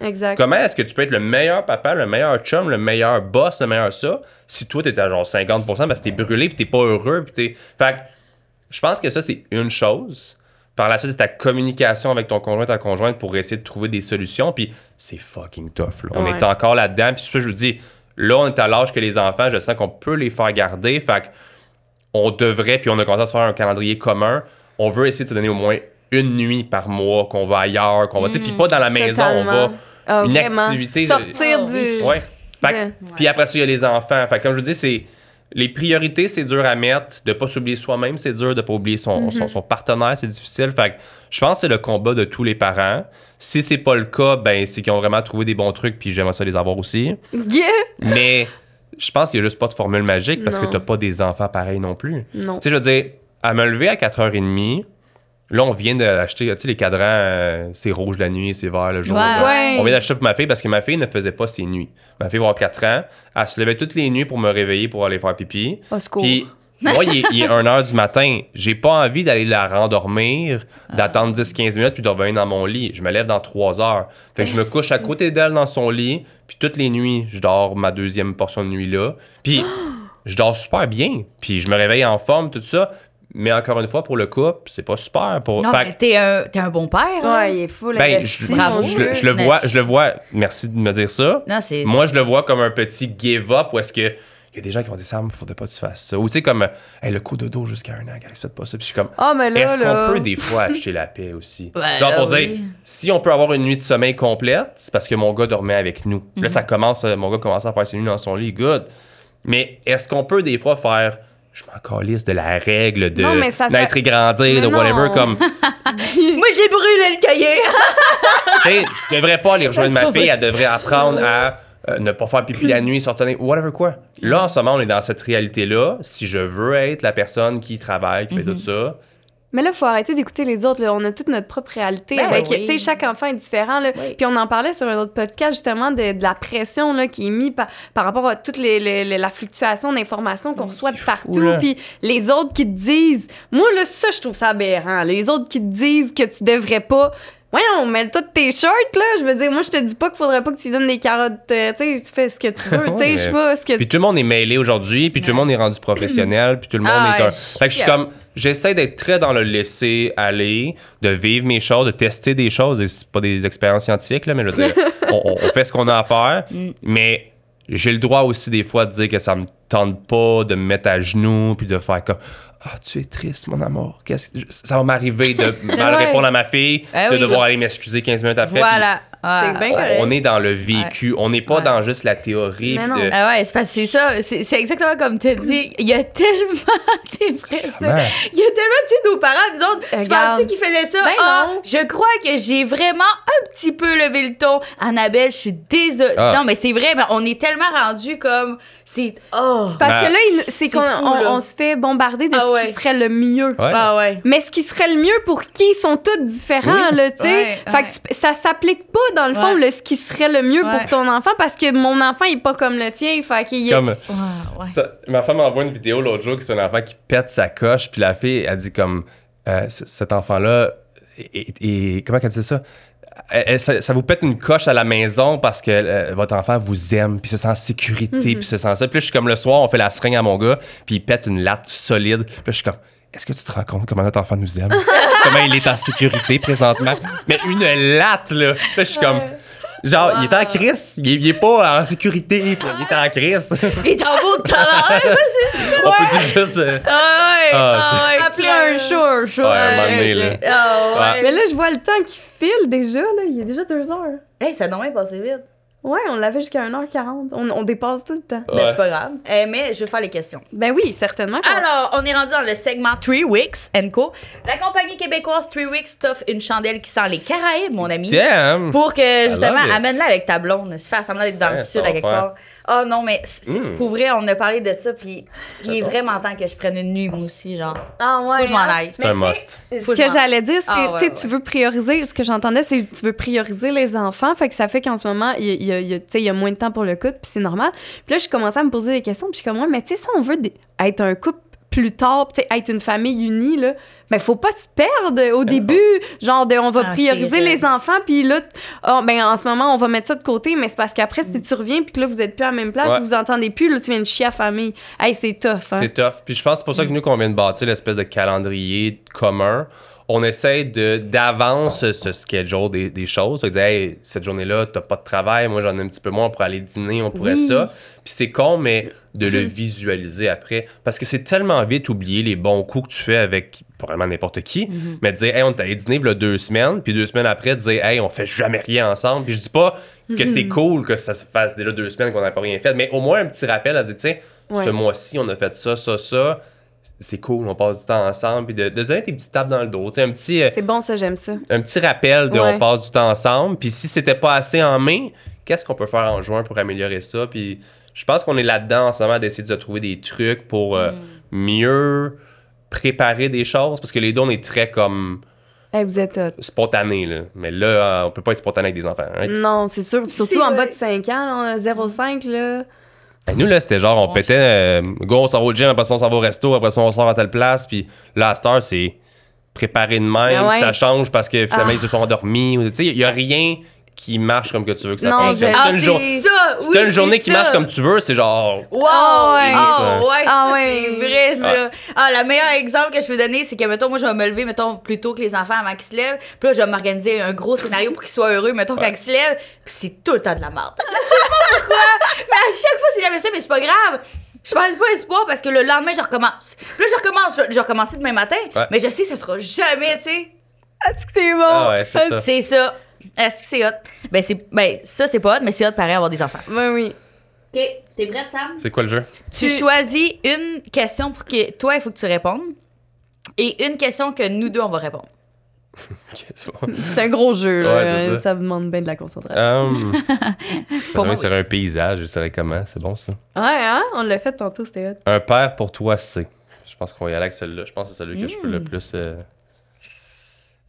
C: Exact. Comment est-ce que tu peux être le meilleur papa, le meilleur chum, le meilleur boss, le meilleur ça si toi t'es à genre 50 parce que t'es brûlé puis t'es pas heureux puis t'es. Fait je pense que ça c'est une chose. Par la suite, c'est ta communication avec ton conjoint, ta conjointe pour essayer de trouver des solutions. Puis c'est fucking tough. Là. On est encore là-dedans. Puis ça, je vous dis, là, on est à l'âge que les enfants, je sens qu'on peut les faire garder. Fait on devrait, puis on a commencé à se faire un calendrier commun. On veut essayer de se donner au moins une nuit par mois qu'on va ailleurs, qu'on va, puis mm, pas dans la maison, on va. Ah, une activité. Sortir du. Ouais. Puis après ça, il y a les enfants. Fait comme je vous dis, c'est les priorités, c'est dur à mettre. De ne pas s'oublier soi-même, c'est dur. De ne pas oublier mhm. son, partenaire, c'est difficile. Fait je pense que c'est le combat de tous les parents. Si c'est pas le cas, ben c'est qu'ils ont vraiment trouvé des bons trucs, puis j'aimerais ça les avoir aussi. Mais je pense qu'il n'y a juste pas de formule magique parce que tu n'as pas des enfants pareils non plus. Tu sais, je veux dire, à me lever à 4h30, Là, on vient d'acheter, tu sais, les cadrans, euh, c'est rouge la nuit, c'est vert le jour. On vient d'acheter pour ma fille parce que ma fille ne faisait pas ses nuits. Ma fille va avoir 4 ans. Elle se levait toutes les nuits pour me réveiller pour aller faire pipi.
B: Puis moi, il est,
C: 1h du matin. J'ai pas envie d'aller la rendormir, ah. d'attendre 10-15 minutes puis de revenir dans mon lit. Je me lève dans 3 heures. Fait que je me ah, couche à côté d'elle dans son lit. Puis toutes les nuits, je dors ma deuxième portion de nuit là. Puis je dors super bien. Puis je me réveille en forme, tout ça. Mais encore une fois, pour le couple, c'est pas super. Pour... Non, mais
A: t'es un, un bon père. Ouais, il est fou. Ben, je, Bravo. Je, le vois, je
C: le vois. Merci de me dire ça. Moi, je le vois comme un petit give-up où est-ce que. Il y a des gens qui vont dire, Sam, faudrait pas que tu fasses ça. Ou tu sais, comme, le coup de dos jusqu'à un an, guys, faites pas ça. Puis je suis comme, oh, est-ce qu'on peut des fois acheter la paix aussi? Ben, Genre pour dire, si on peut avoir une nuit de sommeil complète, c'est parce que mon gars dormait avec nous. Là, mhm. ça commence, mon gars commence à passer ses nuits dans son lit, good. Mais est-ce qu'on peut des fois faire je m'en calisse de la règle de d'être et grandir, de whatever, comme.
B: Moi, j'ai brûlé le cahier! tu sais,
C: je devrais pas aller rejoindre ma fille, elle devrait apprendre à euh, ne pas faire pipi la nuit, sortir, whatever quoi. Là, en ce moment, on est dans cette réalité-là. Si je veux être la personne qui travaille, qui fait mm-hmm. tout ça,
B: mais là, il faut arrêter d'écouter les autres. Là. On a toute notre propre réalité. Ben avec, Chaque enfant est différent. Là. Puis on en parlait sur un autre podcast, justement, de, la pression là, qui est mise par, rapport à toute les, la fluctuation d'informations qu'on oh, reçoit de partout. puis les autres qui te disent. Moi, là, ça, je trouve ça aberrant. Les autres qui te disent que tu devrais pas ouais, on mêle toutes tes shirts, là. Je veux dire, moi, je te dis pas qu'il faudrait pas que tu donnes des carottes. Euh, tu sais, tu fais ce que tu veux. tu sais, je sais pas ce que Puis tout
C: le monde est mêlé aujourd'hui, puis tout le monde est rendu professionnel, puis tout le monde est ah, un. Fait que je suis comme. J'essaie d'être très dans le laisser aller, de vivre mes choses, de tester des choses. C'est pas des expériences scientifiques, là, mais je veux dire, on, on, fait ce qu'on a à faire, mm. mais j'ai le droit aussi des fois de dire que ça me tente pas de me mettre à genoux puis de faire comme ah, tu es triste, mon amour. Ça va m'arriver de mal répondre à ma fille, ben de devoir aller m'excuser 15 minutes après. Voilà.
A: Ah. on, est
C: dans le vécu, on n'est pas dans juste la théorie. Ah
A: c'est ça, c'est exactement comme tu dis. Il y a tellement, il y a tellement, de nos parents, nous autres, tu penses qu'ils faisaient ça? Ben ah, je crois que j'ai vraiment un petit peu levé le ton. Annabelle, je suis désolée. Non, mais c'est vrai, on est tellement rendu comme,
B: c'est, oh. parce ben, que là, c'est qu'on on, se fait bombarder de ce qui serait le mieux. Bah Mais ce qui serait le mieux pour qui ils sont tous différents, là, tu sais. ça s'applique pas, dans le fond, le ce qui serait le mieux pour ton enfant parce que mon enfant il est pas comme le tien. Fait qu'il
C: ma femme m'envoie une vidéo l'autre jour qui c'est un enfant qui pète sa coche, puis la fille, elle dit comme euh, cet enfant-là. Et, comment elle dit ça? Euh, euh, ça, vous pète une coche à la maison parce que euh, votre enfant vous aime, puis se sent en sécurité, mhm. puis se sent ça. Puis je suis comme le soir, on fait la seringue à mon gars, puis il pète une latte solide. Puis je suis comme, est-ce que tu te rends compte comment notre enfant nous aime? comment il est en sécurité présentement? Mais une latte, là! Puis je suis comme... Genre, il est en crise. Il, il, est pas en sécurité. Il est en crise.
B: il est en beau de travail.
C: On peut-tu juste. Euh, ah
B: ouais. Ah, ah Appeler un show, un show. Ouais, un moment donné, ah Mais là, je vois le temps qui file déjà. Là. Il est déjà deux heures. Hé, ça a dommage passé vite. Ouais, on l'avait jusqu'à 1h40. On, dépasse tout le temps. Mais ben, c'est pas
A: grave. Eh, mais je vais faire les questions. Ben oui, certainement. Alors, on est rendu dans le segment Three Weeks Co. La compagnie québécoise Three Weeks t'offre une chandelle qui sent les Caraïbes, mon ami. Damn! Pour que, justement, amène-la avec ta blonde. Si fait semblant d'être dans le sud à quelque part. Ah non, mais hmm. pour vrai, on a parlé de ça, puis il est vraiment temps que je prenne une nuit, moi aussi, genre.
B: Ah ouais. Faut que je m'en hein? aille. C'est un must. Ce que j'allais dire, ah, c'est, tu sais, tu veux prioriser, ce que j'entendais, c'est que tu veux prioriser les enfants, fait que ça fait qu'en ce moment, il y, a, il y, a, moins de temps pour le couple, puis c'est normal. Puis là, je commençais à me poser des questions, puis je suis comme, ouais, mais tu sais, si on veut être un couple plus tard, être une famille unie, là, mais faut pas se perdre au début, genre on va ah, prioriser les enfants puis là oh, ben en ce moment on va mettre ça de côté mais c'est parce qu'après si mm. tu reviens puis que là vous êtes plus à la même place, vous vous entendez plus, là tu viens de chier à famille. Hey, c'est tough. Hein? C'est
C: tough. Puis je pense c'est pour ça que mm. nous qu'on vient de bâtir l'espèce de calendrier commun on essaie de d'avance ce schedule des, des choses. cette journée-là, t'as pas de travail, moi j'en ai un petit peu moins, on aller dîner, on pourrait ça. Puis c'est con, mais de le mhm. visualiser après. Parce que c'est tellement vite oublier les bons coups que tu fais avec vraiment n'importe qui, mhm. mais de dire, hey, on t'a allé dîner deux semaines, puis deux semaines après, de dire, hey, on fait jamais rien ensemble. Puis je dis pas que mhm. c'est cool que ça se fasse déjà deux semaines qu'on n'a pas rien fait, mais au moins un petit rappel à dire, tiens, ce mois-ci, on a fait ça, ça, ça. C'est cool, on passe du temps ensemble, puis de, donner tes petites tapes dans le dos. Un petit, euh, c'est
B: bon, ça, j'aime ça.
C: Un petit rappel de on passe du temps ensemble, puis si c'était pas assez en main, qu'est-ce qu'on peut faire en juin pour améliorer ça? Puis je pense qu'on est là-dedans en ce moment d'essayer de trouver des trucs pour euh, mm. mieux préparer des choses parce que les deux, on est très comme. vous êtes euh, spontané, là. Mais là, euh, on peut pas être spontané avec des enfants. Hein.
B: Non, c'est sûr. surtout en bas de 5 ans, 0,5, là. Mm.
C: Ben, nous, là, c'était genre, on, pétait, go, on s'en au gym, après ça, on s'en va au resto, après ça, on sort à telle place. Puis là, à heure, c'est préparer de même, ben ça change parce que finalement, ah. ils se sont endormis. Tu il n'y a rien qui marche comme que tu veux que ça non, fonctionne. c'est
B: une, une, journée qui marche comme
C: tu veux, c'est genre. Wow! Ah ouais, oh,
A: ouais ah, ouais. c'est vrai, ça. Ah. ah, le meilleur exemple que je peux donner, c'est que, mettons, moi, je vais me lever, mettons, plus tôt que les enfants avant qu'ils se lèvent. Puis là, je vais m'organiser un gros scénario pour qu'ils soient heureux, mettons, quand ils se lèvent. Puis c'est tout le temps de la merde. Je sais pas pourquoi. mais à chaque fois, c'est jamais ça, mais c'est pas grave je perds pas espoir parce que le lendemain, je recommence. Puis là, je recommence. Je, vais recommencer demain matin, mais je sais que ça sera jamais, tu sais. est que c'est bon? Ah ouais, c'est ça. Est-ce que c'est hot? Ben, c'est, ben, ça, c'est pas hot, mais c'est hot pareil avoir des enfants. Oui, oui. OK. T'es prête, Sam? C'est quoi le jeu? Tu, choisis une question pour que toi, il faut que tu répondes et une question que nous deux, on va répondre.
C: c'est un gros jeu, là. ça.
B: demande bien de la concentration. Um,
C: pour moi, serait serait un paysage, je savais comment, c'est bon ça.
B: Ouais, hein? on l'a fait tantôt, c'était hot.
C: Un père pour toi, c'est. Je pense qu'on va y aller avec celui-là. Je pense que c'est celui que je peux le hmm. plus. Euh,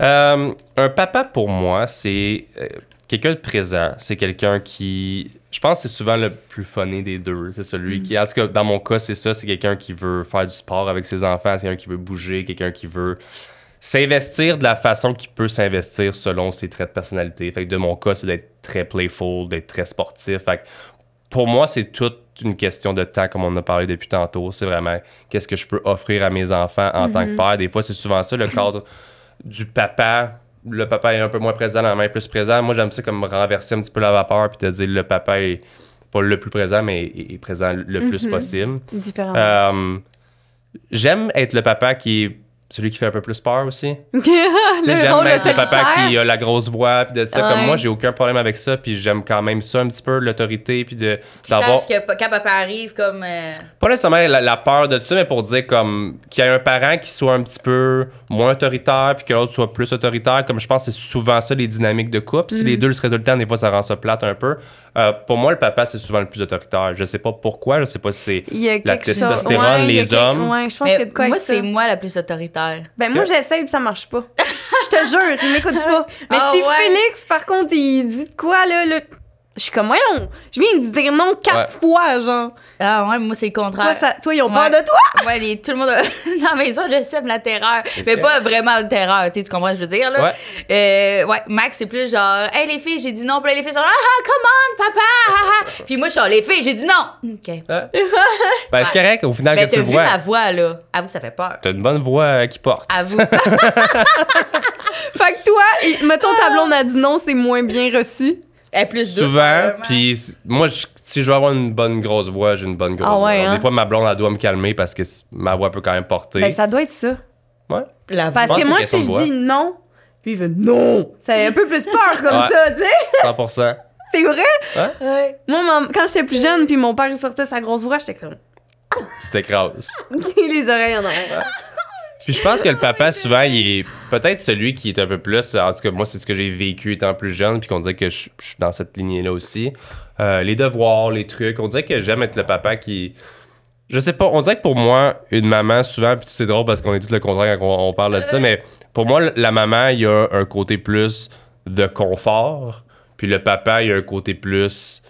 C: euh, un papa pour moi, c'est euh, quelqu'un de présent. C'est quelqu'un qui. Je pense que c'est souvent le plus funné des deux. C'est celui mm. qui. ce dans mon cas, c'est ça. C'est quelqu'un qui veut faire du sport avec ses enfants, c'est quelqu'un qui veut bouger, quelqu'un qui veut s'investir de la façon qu'il peut s'investir selon ses traits de personnalité. Fait que de mon cas, c'est d'être très playful, d'être très sportif. Fait que pour moi, c'est toute une question de temps, comme on a parlé depuis tantôt. C'est vraiment qu'est-ce que je peux offrir à mes enfants en tant que mm-hmm. père. Des fois, c'est souvent ça le cadre du papa le papa est un peu moins présent, la main est plus présent. Moi, j'aime ça comme renverser un petit peu la vapeur puis te dire le papa est pas le plus présent, mais est, présent le plus mhm. possible. Différent. Euh, j'aime être le papa qui celui qui fait un peu plus peur aussi.
B: j'aime être le papa qui a
C: la grosse voix puis de ça. Comme moi, j'ai aucun problème avec ça. Puis j'aime quand même ça un petit peu, l'autorité puis de d'avoir.
A: que quand papa arrive comme. Euh,
C: pas nécessairement la, peur de tout ça, mais pour dire comme qu'il y a un parent qui soit un petit peu moins autoritaire puis que l'autre soit plus autoritaire. Comme je pense, c'est souvent ça les dynamiques de couple. Si les mm. deux le seraient tout des fois ça rend ça plate un peu. Euh, pour moi, le papa c'est souvent le plus autoritaire. Je sais pas pourquoi. Je sais pas si c'est la testostérone, les hommes. je
A: pense que moi, c'est moi la plus autoritaire.
B: Ben, moi, j'essaie et ça marche pas. Je te jure, tu m'écoutes pas. Mais ah si Félix, par contre, il dit quoi, là, le je suis comme, voyons, je viens de dire non quatre fois, genre.
A: Ah ouais, moi, c'est le contraire. Toi, ça, toi ils ont peur de toi! Ouais, les, tout le monde dans la maison, je sème la terreur. Mais pas vraiment la terreur, tu sais, tu comprends ce que je veux dire, là? Ouais. Euh, ouais, Max, c'est plus genre, hey, les filles, j'ai dit non. Puis les filles sont, ah, ah, come on, papa! Ah, ah. ah. Puis moi, je suis genre, les filles, j'ai dit non.
B: OK. ben, c'est correct, au final, ben, que tu vois. vu ma voix, là. Avoue vous ça fait peur.
C: T'as une bonne voix euh, qui porte. Avoue. fait
B: que toi, mettons, ta blonde a dit non, c'est moins bien reçu elle est plus douce, Souvent,
C: puis moi, si je veux avoir une bonne grosse voix, j'ai une bonne grosse ah voix. Des hein? fois, ma blonde, elle doit me calmer parce que ma voix peut quand même porter. Ben, ça doit être ça. Ouais.
B: La Parce que moi, si je dis non, puis il veut non. Ça un peu plus fort comme ça, tu sais. 100%. C'est vrai? Ouais. Moi, quand j'étais plus jeune, puis mon père sortait sa grosse voix, j'étais comme,
C: c'était crasse.
B: les oreilles en arrière.
C: Puis je pense que le papa, souvent, il est peut-être celui qui est un peu plus. En tout cas, moi, c'est ce que j'ai vécu étant plus jeune, puis qu'on dirait que je, suis dans cette lignée-là aussi. Euh, les devoirs, les trucs. On dirait que j'aime être le papa qui. Je sais pas, on dirait que pour moi, une maman, souvent, puis c'est drôle parce qu'on est tous le contraire quand on parle de ça, mais pour moi, la maman, il y a un côté plus de confort, puis le papa, il y a un côté plus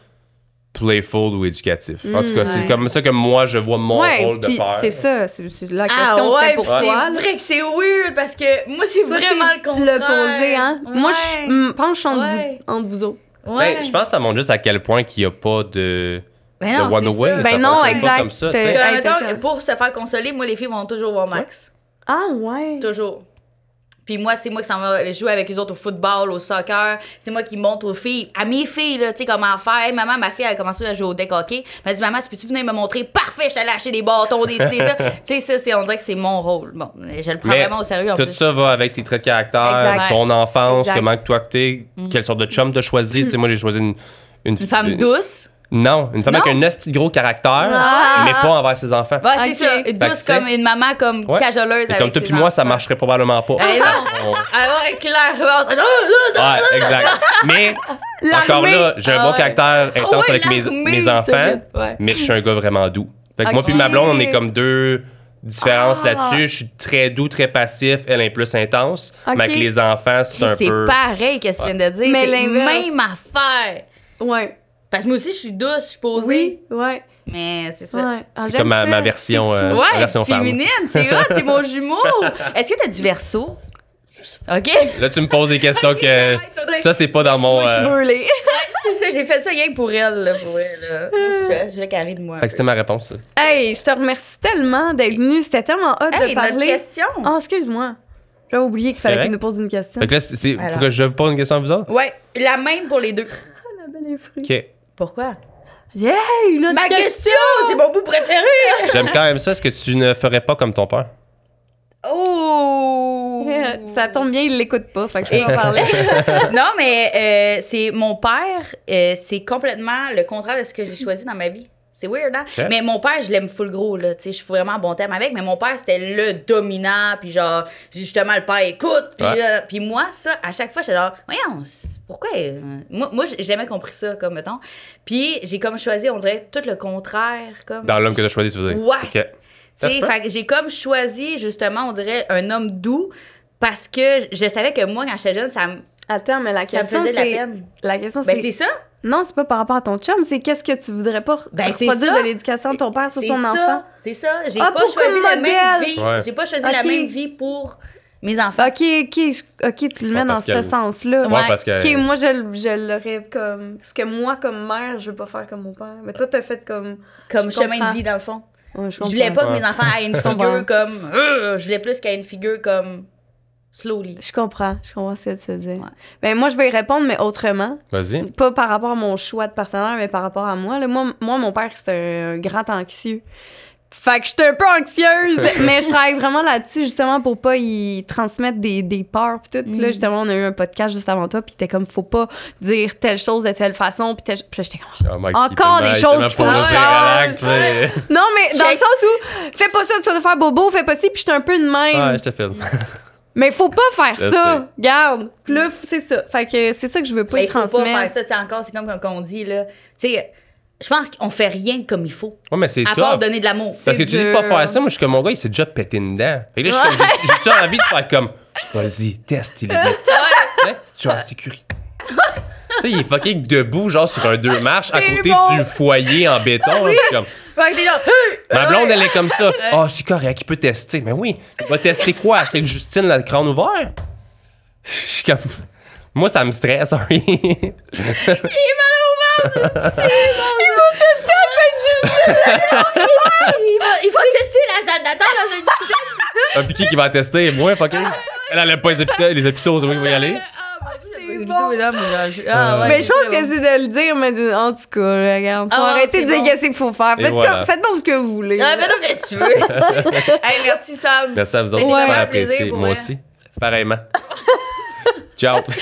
C: playful ou éducatif. en tout cas, mm, c'est comme ça que moi, je vois mon rôle de père. c'est
B: ça. C'est, la ah question, ah ouais, c'est C'est vrai que c'est weird parce que moi, c'est vraiment le contraire. Le poser, hein? Moi, je penche en, en vous autres. Ben, je
C: pense que ça montre juste à quel point qu'il n'y a pas de... Ben one way. ben non, Comme ça,
A: pour se faire consoler, moi, les filles vont toujours voir Max. Ah ouais? Toujours. Puis moi, c'est moi qui s'en va jouer avec les autres au football, au soccer. C'est moi qui montre aux filles, à mes filles, là, tu sais, comment faire. maman, ma fille, elle a commencé à jouer au deck hockey. Elle m'a dit, maman, tu peux-tu venir me montrer? Parfait, je suis lâcher des bâtons, des ça. tu sais, ça, c'est, on dirait que c'est mon rôle. Bon, je le prends vraiment au sérieux. tout ça
C: va avec tes traits de caractère, ton enfance, comment toi que t'es, mm. quelle sorte de chum t'as choisi. Tu sais, moi, j'ai choisi une, une, une femme douce non, une femme avec un petit gros caractère, ah! mais pas envers ses enfants. c'est ça. comme une
A: maman comme cajoleuse. Avec comme toi puis moi,
C: ça marcherait probablement pas. Ah non! Alors,
A: clairement, oh, oh, oh, exact. Mais
B: encore là, j'ai un bon ah, caractère intense avec mes, enfants, mais je suis un
C: gars vraiment doux. Fait que moi puis ma blonde, on est comme deux différences ah. là-dessus. Je suis très doux, très passif. Elle est plus intense. Mais avec les enfants, c'est un peu. C'est
A: pareil quest ce que tu viens de dire. Mais la même affaire. Ouais. Parce que moi aussi, je suis douce, je suis posée. ouais. Mais c'est ça. Ouais. Ah, c'est comme ma, version, euh, version féminine, c'est hot, t'es mon jumeau. Est-ce que t'as du verso? OK.
C: Là, tu me poses des questions que ça, c'est pas dans mon. je euh,
A: c'est ça, j'ai fait ça rien pour elle, là, pour elle. Là. Je, l'ai carré de moi. Fait que c'était
C: ma réponse,
B: Hey, je te remercie tellement d'être venue. C'était tellement hot de parler. question. Oh, excuse-moi. J'avais oublié qu'il fallait qu'il nous pose une question. Fait que là, c'est, faut que
C: je vous pose une question à vous autres?
B: Ouais,
A: la même pour les deux. Oh, belle OK. Pourquoi? Yeah, une autre Ma question! C'est mon bout préféré! J'aime quand
C: même ça. Est-ce que tu ne ferais pas comme ton père?
A: Oh! Ça tombe bien, il l'écoute pas, fait que je vais en parler. non, mais euh, c'est mon père, euh, c'est complètement le contraire de ce que j'ai choisi dans ma vie. C'est weird, hein? Mais mon père, je l'aime full gros, là. Tu sais, je suis vraiment bon terme avec, mais mon père, c'était le dominant, puis genre, justement, le père écoute, puis, moi, ça, à chaque fois, j'étais genre, voyons, pourquoi moi, j'ai jamais compris ça comme mettons puis j'ai comme choisi on dirait tout le contraire comme dans l'homme que
C: as choisi tu veux dire ouais okay.
A: j'ai comme choisi justement on dirait un homme doux parce que je savais que moi quand j'étais jeune ça me attends mais la question c'est
B: la, question ben, c'est ça non, c'est pas par rapport à ton chum, c'est qu'est-ce que tu voudrais pas ben, reproduire de l'éducation de ton père sur ton enfant. C'est ça, j'ai ah, pas choisi la même vie. J'ai pas choisi la même
A: vie pour
B: mes enfants. OK, OK, OK, tu le mets dans ce sens-là. moi, je, je l'aurais comme... Parce que moi, comme mère, je veux pas faire comme mon père. Mais toi, t'as fait comme... Comme chemin de vie, dans le fond. je, je, voulais pas que mes enfants aient une figure comme... Euh, je voulais
A: plus qu'à une figure
B: comme... Slowly. Je comprends. Je comprends ce que tu veux dire. Mais ben, moi, je vais y répondre, mais autrement. Vas-y. Pas par rapport à mon choix de partenaire, mais par rapport à moi. moi, moi, mon père, c'est un grand anxieux. Fait que j'étais un peu anxieuse, mais je travaille vraiment là-dessus justement pour pas y transmettre des, des peurs pis tout. Là mm. justement, on a eu un podcast juste avant toi, puis t'es comme faut pas dire telle chose de telle façon, puis telle... j'étais
C: comme ah, encore des choses qu'il faut Non
B: mais dans le sens où fais pas ça, tu vas te faire bobo, fais pas ça, puis j'étais un peu de même. Ouais, je te filme. Mais faut pas faire ça, regarde! garde. Là, c'est ça. Fait que c'est ça que je veux pas y transmettre.
A: Faut pas faire ça, tu encore c'est comme quand on dit là, tu sais je pense qu'on fait rien comme il faut.
C: Ouais, mais c'est À part donner de l'amour. Parce que tu dis pas faire ça, moi, je suis comme mon gars, il s'est déjà pété une dent. Fait là, je suis comme, j'ai- envie de faire comme, vas-y, teste, il est bête. Tu es en sécurité. tu sais, il est fucking debout, genre, sur un deux marches, à côté du foyer en béton. comme,
B: ma blonde, elle est comme ça. Ah,
C: c'est correct, il peut tester. Mais oui, il va tester quoi? C'est que Justine, la le crâne ouvert? Je suis comme, moi, ça me stresse, hein. sorry. Il faut tester la salle
A: Il faut tester la salle d'attente dans une piscine. Un piqué qui
C: va tester, moi, fucking. Ah, elle, elle pas les hôpitaux, les hôpitaux, c'est moi qui vais y aller.
A: mais
B: je pense que c'est de le dire, mais en tout cas, regarde. Faut ah, arrêter de dire qu'est-ce qu'il faut faire. Faites, donc ce que vous voulez. Ah, faites donc ce
A: que tu veux. merci, Sam. Merci à vous autres. Ouais. Super apprécié. Moi
C: aussi. Pareillement. Ciao.